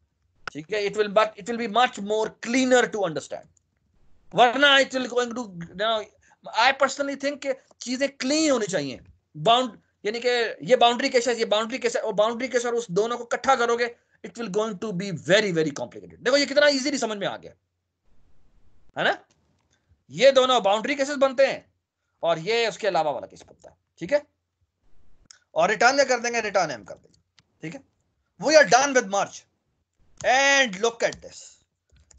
ठीक है it will but it will be much more cleaner to understand वरना it will going to now I personally think चीजें क्लीन होनी चाहिए बाउंड यानी कि ये बाउंड्री कैसे ये बाउंड्री कैसे और बाउंड्री कैसे और उस दोनों को इकट्ठा करोगे it will going to be very very complicated देखो ये कितना इजीली समझ में आ गया है ना ये दोनों बाउंड्री केसेस बनते हैं और ये उसके अलावा वाला केस बनता है ठीक है और रिटर्न कर देंगे रिटर्न एम कर देंगे ठीक है we are done with merge and look at this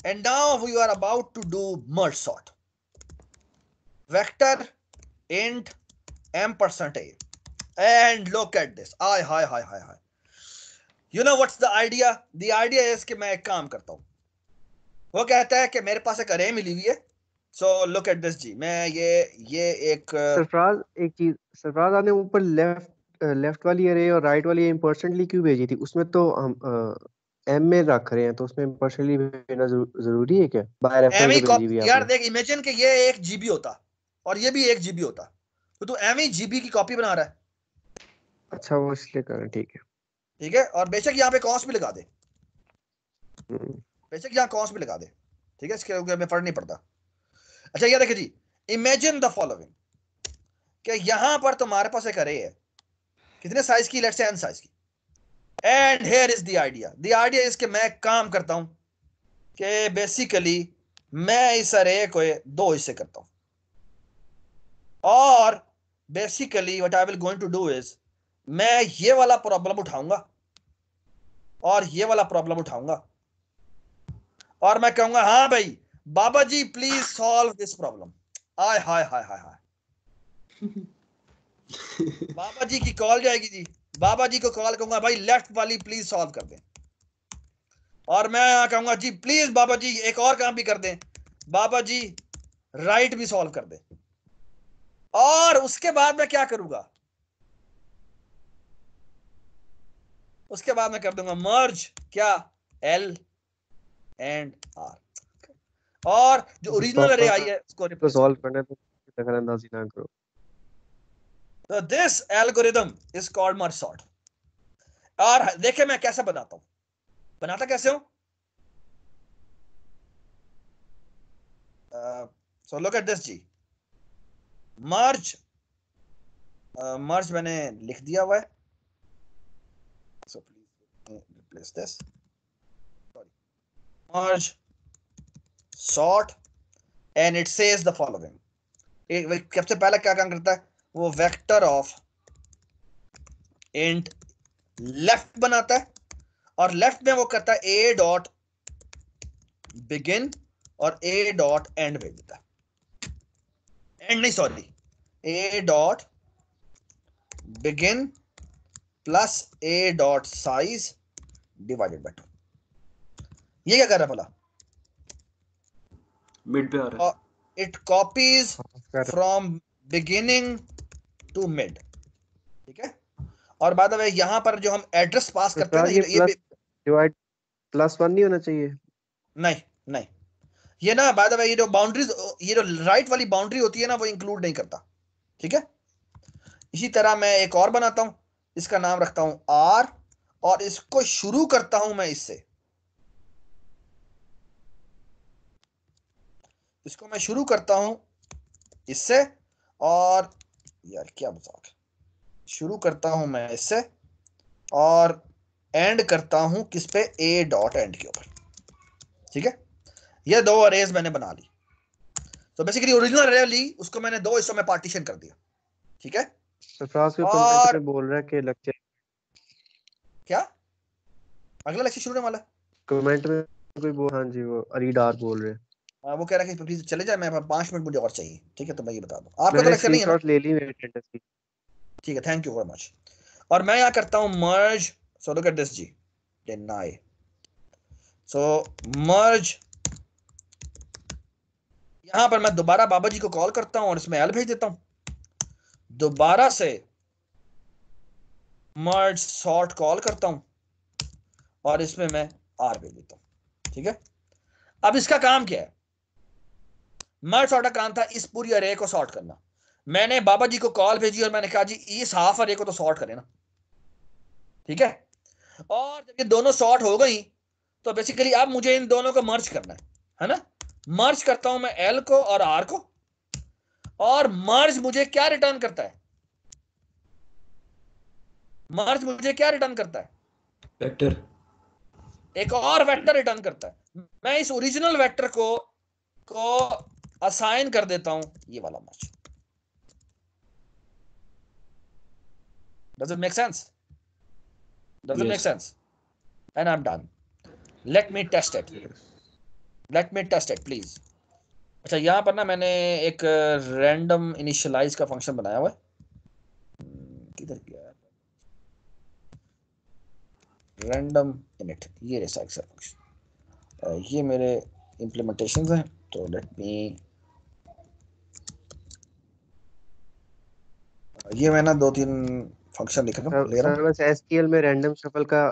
and now we are about to do merge sort vector int M percentage and look at this this हाय हाय हाय हाय you know what's the idea the idea is कि मैं एक काम करता हूं वो कहता है कि मेरे पास एक अरे मिली हुई है सो लुक एट दिस जी मैं ये ये एक uh, सरफराज एक चीज सरफराज आपने ऊपर लेफ्ट लेफ्ट uh, वाली अरे और राइट वाली इंपॉर्टेंटली क्यों भेजी थी उसमें तो हम एम uh, में रख रहे हैं तो उसमें इंपॉर्टेंटली भेजना जरूरी है क्या बाय रेफरेंस भेजी हुई यार देख इमेजिन कि ये 1 जीबी होता और ये भी 1 जीबी होता तो तू एम ही जीबी की कॉपी बना रहा है अच्छा वो इसलिए कर ठीक है ठीक है और बेशक यहां पे कॉस्ट भी लगा दे हम्म। बेशक यहां कॉस्ट भी लगा दे ठीक है इसके हमें फर्क नहीं पड़ता अच्छा ये देखिए जी इमेजिन द फॉलोइंग कि यहां पर तुम्हारे पास एक अरे है कितने साइज की लेट्स एन साइज की and here is the idea the idea is के मैं काम करता हूं कि बेसिकली मैं इस अरे को दो हिस्से करता हूं और basically what I will going to do is मैं ये वाला प्रॉब्लम उठाऊंगा और ये वाला प्रॉब्लम उठाऊंगा और मैं कहूंगा हाँ भाई बाबा जी प्लीज सॉल्व दिस प्रॉब्लम आय हाय हाय हाय हाय बाबा जी की कॉल जाएगी जी बाबा जी को कॉल कहूंगा भाई लेफ्ट वाली प्लीज सॉल्व कर दें और मैं कहूंगा जी प्लीज बाबा जी एक और काम भी कर दें बाबा जी राइट भी सॉल्व कर दें और उसके बाद मैं क्या करूंगा उसके बाद मैं कर दूंगा मर्ज क्या एल एंड आर और जो ओरिजिनल तो अरे आई है उसको तो सॉल्व करने तो नजरअंदाजी ना करो तो this algorithm is called merge sort और देखे मैं कैसे बताता हूं बनाता कैसे हूं सो लुक एट दिस जी मर्ज मर्ज मैंने लिख दिया हुआ है so please replace this sorry merge sort and it says the following सबसे पहला क्या काम करता है वो वेक्टर ऑफ इंट लेफ्ट बनाता है और लेफ्ट में वो करता है ए डॉट बिगिन और ए डॉट एंड भेज देता है एंड नहीं sorry A dot begin plus A dot size divided by two ये क्या कर रहा है भला मिड पे आ रहा है it copies from beginning to mid ठीक है और बाद में यहाँ पर जो हम एड्रेस पास तो करते हैं ये डिवाइड प्लस वन नहीं होना चाहिए नहीं नहीं ये ना बाय द वे ये जो बाउंड्रीज ये जो राइट वाली बाउंड्री होती है ना वो इंक्लूड नहीं करता ठीक है इसी तरह मैं एक और बनाता हूं इसका नाम रखता हूं आर और इसको शुरू करता हूं मैं इससे इसको मैं शुरू करता हूं इससे और यार क्या बता शुरू करता हूं मैं इससे और एंड करता हूं किस पे ए डॉट एंड के ऊपर ठीक है ये दो अरेज मैंने बना ली तो बेसिकली ओरिजिनल अरे ली उसको मैंने दो हिस्सों में पार्टीशन कर दिया ठीक है तो और... बोल रहा है कि लेक्चर क्या अगला लेक्चर शुरू होने वाला कमेंट में कोई बोल हाँ जी वो अरीडार बोल रहे हैं वो कह रहा है कि प्लीज चले जाए मैं पांच मिनट मुझे और चाहिए ठीक है तो मैं ये बता दू आपको तो लेक्चर नहीं ले ली मेरी की ठीक है थैंक यू वेरी मच और मैं यहाँ करता हूँ merge so look at this जी डिनाई सो मर्ज यहां पर मैं दोबारा बाबा जी को कॉल करता हूं और इसमें एल भेज देता हूं दोबारा से मर्ज सॉर्ट कॉल करता हूं और इसमें मैं आर भेज देता हूं ठीक है अब इसका काम क्या है मैं सॉर्ट का काम था इस पूरी अरे को सॉर्ट करना मैंने बाबा जी को कॉल भेजी और मैंने कहा जी इस हाफ अरे को तो सॉर्ट करें ना ठीक है और जब ये दोनों सॉर्ट हो गई तो बेसिकली अब मुझे इन दोनों को मर्ज करना है है ना मर्ज करता हूं मैं एल को और आर को और मर्ज मुझे क्या रिटर्न करता है मर्ज मुझे क्या रिटर्न करता है वेक्टर एक और वेक्टर रिटर्न करता है मैं इस ओरिजिनल वेक्टर को को असाइन कर देता हूं ये वाला match does it make sense does it make sense and I am done let me test it let me test it please अच्छा यहां पर ना मैंने एक रैंडम uh, इनिशियलाइज का फंक्शन बनाया हुआ है hmm, किधर गया रैंडम इनिट ये रहा एक्सर फंक्शन uh, ये मेरे इम्प्लीमेंटेशन हैं तो लेट मी ये मैं ना दो तीन फंक्शन लिख रहा हूँ ले रहा बस एसक्यूएल में रैंडम शफल का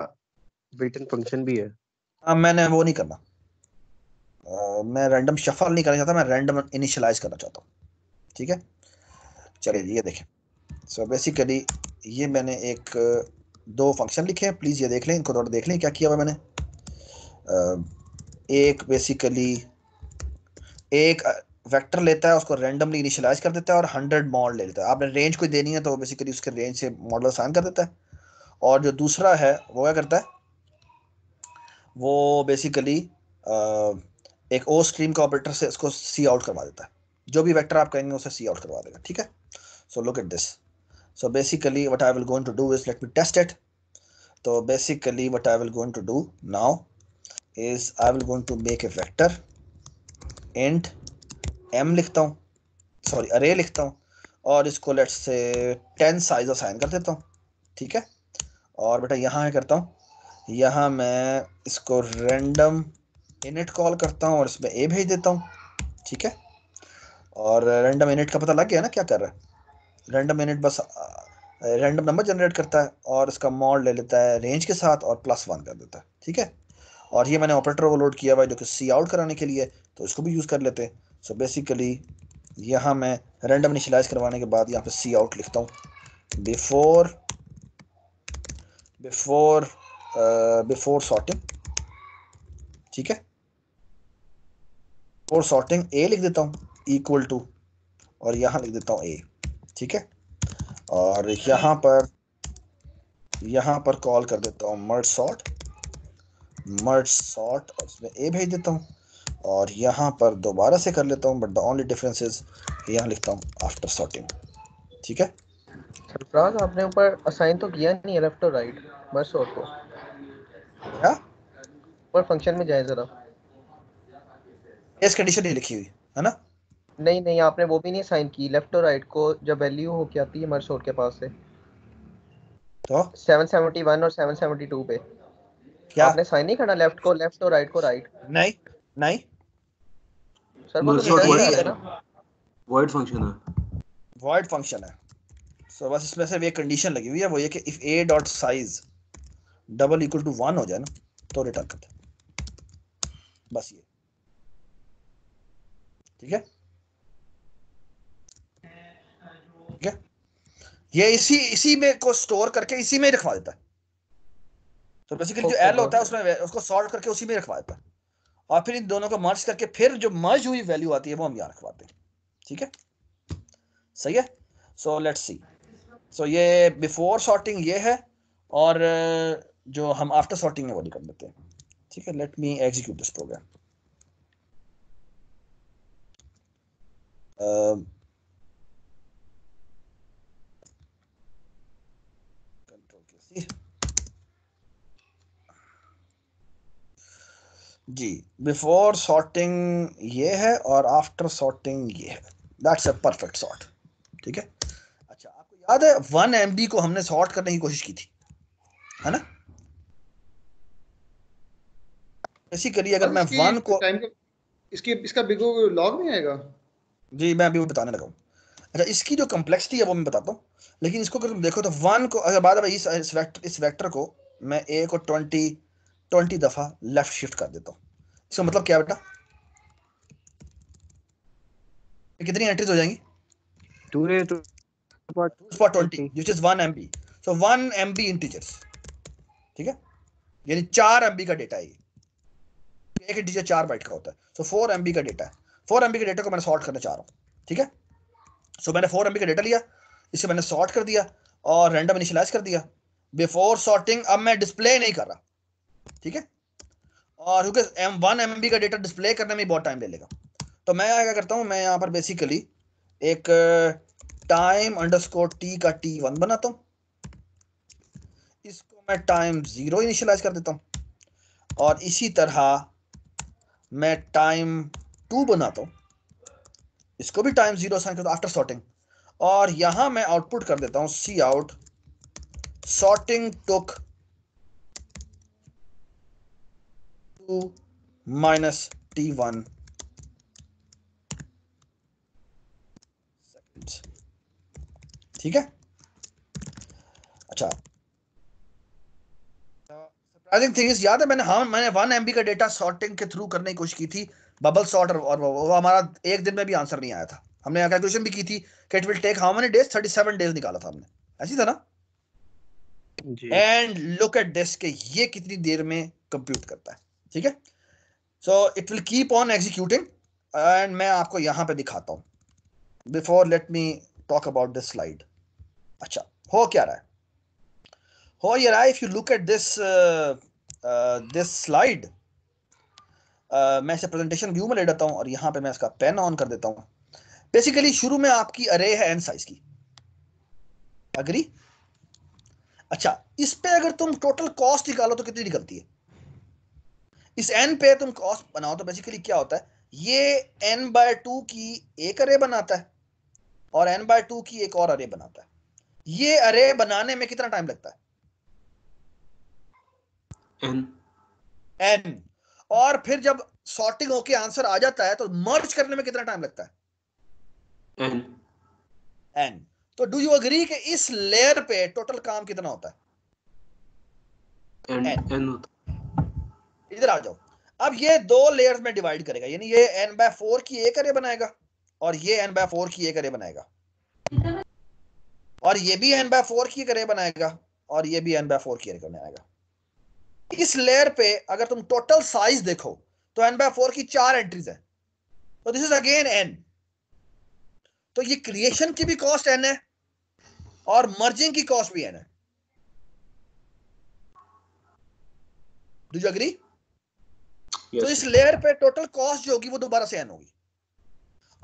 बिल्टन फंक्शन भी है हाँ मैंने वो नहीं करना आ, मैं रैंडम शफल नहीं करना चाहता मैं रैंडम इनिशियलाइज करना चाहता हूँ ठीक है चलिए ये देखें सो बेसिकली ये मैंने एक दो फंक्शन लिखे हैं प्लीज़ ये देख लें इनको थोड़ा देख लें क्या किया हुआ मैंने आ, एक बेसिकली एक वेक्टर लेता है उसको रैंडमली इनिशियलाइज कर देता है और हंड्रेड मॉडल ले लेता है आपने रेंज कोई देनी है तो बेसिकली उसके रेंज से मॉडल असाइन कर देता है और जो दूसरा है वो क्या करता है वो बेसिकली एक ओ स्ट्रीम का ऑपरेटर से उसको सी आउट करवा देता है जो भी वैक्टर आप कहेंगे उसे सी आउट करवा देगा ठीक है so look at this so basically what I will going to do is let me test it तो basically what I will going to do now is I will going to make a vector int M लिखता हूँ sorry अरे लिखता हूँ और इसको let's say ten size assign कर देता हूँ ठीक है और बेटा यहाँ है करता हूँ यहाँ मैं इसको रेंडम इनिट कॉल करता हूँ और इसमें ए भेज देता हूँ ठीक है और रेंडम इनिट का पता लग गया ना क्या कर रहा है रेंडम इनिट बस रेंडम नंबर जनरेट करता है और इसका मॉड ले लेता है रेंज के साथ और प्लस वन कर देता है ठीक है और ये मैंने ऑपरेटर ओवरलोड किया हुआ है जो कि सी आउट कराने के लिए तो इसको भी यूज़ कर लेते हैं सो बेसिकली यहाँ मैं रेंडम इनिशलाइज करवाने के बाद यहाँ पे सी आउट लिखता हूँ बिफोर बिफोर बिफोर सॉर्टिंग ठीक है और सॉर्टिंग ए लिख देता हूँ इक्वल टू और यहाँ लिख देता हूँ ए ठीक है और यहाँ पर यहाँ पर कॉल कर देता हूँ मर्ज सॉर्ट मर्ज सॉर्ट और उसमें ए भेज देता हूँ और यहाँ पर दोबारा से कर लेता हूँ but the only difference is यहाँ लिखता हूँ आफ्टर सॉर्टिंग ठीक है सरफराज आपने ऊपर असाइन तो किया नहीं लेफ्ट और राइट बस और को तो। क्या ऊपर फंक्शन में जाए जरा इस कंडीशन ही लिखी हुई है ना नहीं नहीं आपने वो भी नहीं साइन की लेफ्ट और राइट को जब वैल्यू हो के आती है मर्सोर के पास से तो 771 और 772 पे क्या आपने साइन नहीं करना लेफ्ट को लेफ्ट और राइट को राइट नहीं नहीं वॉइड फंक्शन मतलब है वॉइड फंक्शन है सो बस इसमें एक कंडीशन लगी हुई है वो ये कि if A dot size double equal to one हो जाए ना तो रिटर्न करते बस ये ठीक है ठीक है ये इसी इसी में को स्टोर करके इसी में रखवा देता है तो बेसिकली जो एल होता है उसमें उसको सॉल्व करके उसी में रखवा देता है और फिर इन दोनों को मर्ज करके फिर जो मर्ज हुई वैल्यू आती है वो हम यहाँ रखवाते हैं ठीक है सही है सो लेट सी सो ये बिफोर सॉर्टिंग ये है और जो हम आफ्टर सॉर्टिंग है वो निकल देते हैं ठीक है let me execute this program control key G before sorting ये है और आफ्टर सॉर्टिंग ये है दैट्स अ परफेक्ट सॉर्ट ठीक है अच्छा आपको याद है वन एम को हमने सॉर्ट करने की कोशिश की थी है ना ऐसी करिए अगर मैं वन को इसकी इसका बिगो लॉग नहीं आएगा जी मैं अभी वो बताने लगा हूँ अच्छा इसकी जो कम्प्लेक्सिटी है वो मैं बताता हूँ लेकिन इसको अगर देखो तो वन को अगर बाद इस इस वेक्टर, इस को मैं ए को ट्वेंटी ट्वेंटी दफा लेफ्ट शिफ्ट कर देता हूं इसका मतलब क्या बेटा कितनी एंट्रीज हो जाएंगी two twenty which is one M B so one M B integers ठीक है यानी चार एम का डेटा है एक इंटीजर चार बाइट का होता है सो फोर एम का डेटा है फोर एम डेटा को करना चाह रहा हूँ ठीक है सो मैंने फोर एम का डेटा लिया इसे मैंने सॉर्ट कर दिया और रैंडम इनिशलाइज कर दिया बिफोर सॉर्टिंग अब मैं डिस्प्ले नहीं कर रहा ठीक है और क्योंकि एम वन एम का डेटा डिस्प्ले करने में बहुत टाइम ले लेगा तो मैं क्या करता हूँ मैं यहाँ पर बेसिकली एक टाइम अंडरस्कोर टी का टी वन बनाता हूँ इसको मैं टाइम ज़ीरो इनिशियलाइज कर देता हूँ और इसी तरह मैं टाइम टू बनाता हूँ इसको भी टाइम ज़ीरो साइन करता हूँ आफ्टर सॉर्टिंग और यहाँ मैं आउटपुट कर देता हूँ C out sorting took minus t1 seconds. ठीक है अच्छा सरप्राइजिंग थिंग इज याद है मैंने हाँ मैंने वन एम का डेटा सॉर्टिंग के थ्रू करने की कोशिश की थी बबल सॉर्ट और वो हमारा एक दिन में भी आंसर नहीं आया था हमने कैलकुलेशन भी की थी कि it will take how many days 37 days निकाला था हमने ऐसी था ना एंड लुक एट डेस्क ये कितनी देर में कंप्यूट करता है ठीक है so it will keep on executing and मैं आपको यहां पे दिखाता हूं before let me talk about this slide अच्छा हो क्या रहा है हो ये रहा है if you look at this this slide मैं इसे प्रेजेंटेशन व्यू में ले लेता हूं और यहां पे मैं इसका पेन ऑन कर देता हूं बेसिकली शुरू में आपकी अरे है एन साइज की अग्री अच्छा इस पे अगर तुम टोटल कॉस्ट निकालो तो कितनी निकलती है इस एन पे तुम कॉस्ट बनाओ तो बेसिकली क्या होता है ये एन बाय टू की एक अरे बनाता है और एन बाय टू की एक और अरे बनाता है ये अरे बनाने में कितना टाइम लगता है एन एन और फिर जब सॉर्टिंग होके आंसर आ जाता है तो मर्ज करने में कितना टाइम लगता है एन एन तो डू यू अग्री कि इस लेयर पे टोटल काम कितना होता है एन एन होता इधर आ जाओ अब ये दो लेयर्स में डिवाइड करेगा यानी ये एन बाय फोर की एक अरे बनाएगा और ये एन बाय फोर की एक अरे बनाएगा और ये भी एन बाय फोर की अरे बनाएगा और ये भी एन बाय फोर की अरे बनाएगा इस लेयर पे अगर तुम टोटल साइज देखो तो एन बाय फोर की चार एंट्रीज है तो दिस इज अगेन एन तो ये क्रिएशन की भी कॉस्ट एन है और मर्जिंग की कॉस्ट भी एन है डू यू अग्री तो इस लेयर पे टोटल कॉस्ट जो होगी वो दोबारा से एन होगी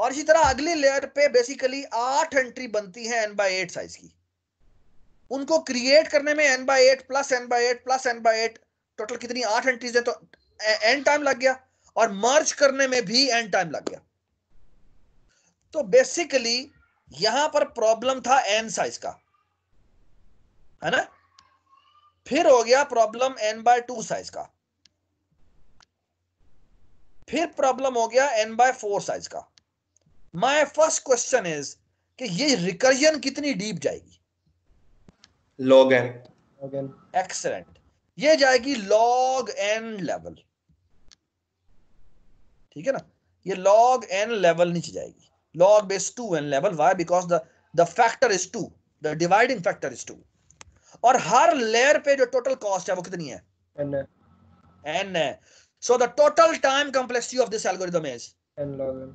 और इसी तरह अगली लेयर पे बेसिकली आठ एंट्री बनती है एन बाई एट साइज की उनको क्रिएट करने में N by eight plus N by eight plus N by eight total कितनी आठ एंट्रीज है तो एन टाइम लग गया और मर्ज करने में भी एन टाइम लग गया तो बेसिकली यहां पर प्रॉब्लम था एन साइज का है ना फिर हो गया problem N by two size का फिर प्रॉब्लम हो गया एन बाय फोर साइज का माय फर्स्ट क्वेश्चन इज कि ये रिकर्जन कितनी डीप जाएगी लॉग एन एक्सलेंट ये जाएगी लॉग एन लेवल ठीक है ना ये लॉग एन लेवल नीचे जाएगी log base two N level why because the the factor is two the dividing factor is two और हर लेयर पे जो टोटल कॉस्ट है वो कितनी है n एन है So the total time complexity of this algorithm is n log n.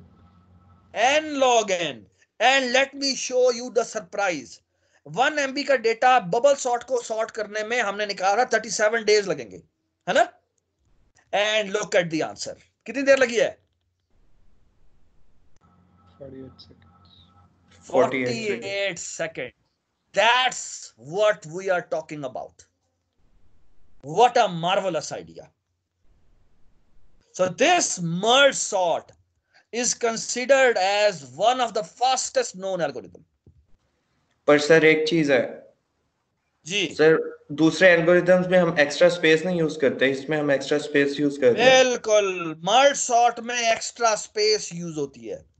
n log n. And let me show you the surprise. One M का डेटा बबल सॉर्ट को sort करने में हमने निकाला थर्टी सेवन डेज लगेंगे है ना and look at the answer कितनी देर लगी है 48 second that's what we are talking about what a marvelous idea So this merge sort is considered as one of the fastest known algorithm. पर sir एक चीज है जी सर दूसरे algorithms में हम एक्स्ट्रा स्पेस नहीं यूज करते इसमें हम एक्स्ट्रा स्पेस यूज करते हैं बिल्कुल मर्ज सॉर्ट में एक्स्ट्रा स्पेस यूज होती है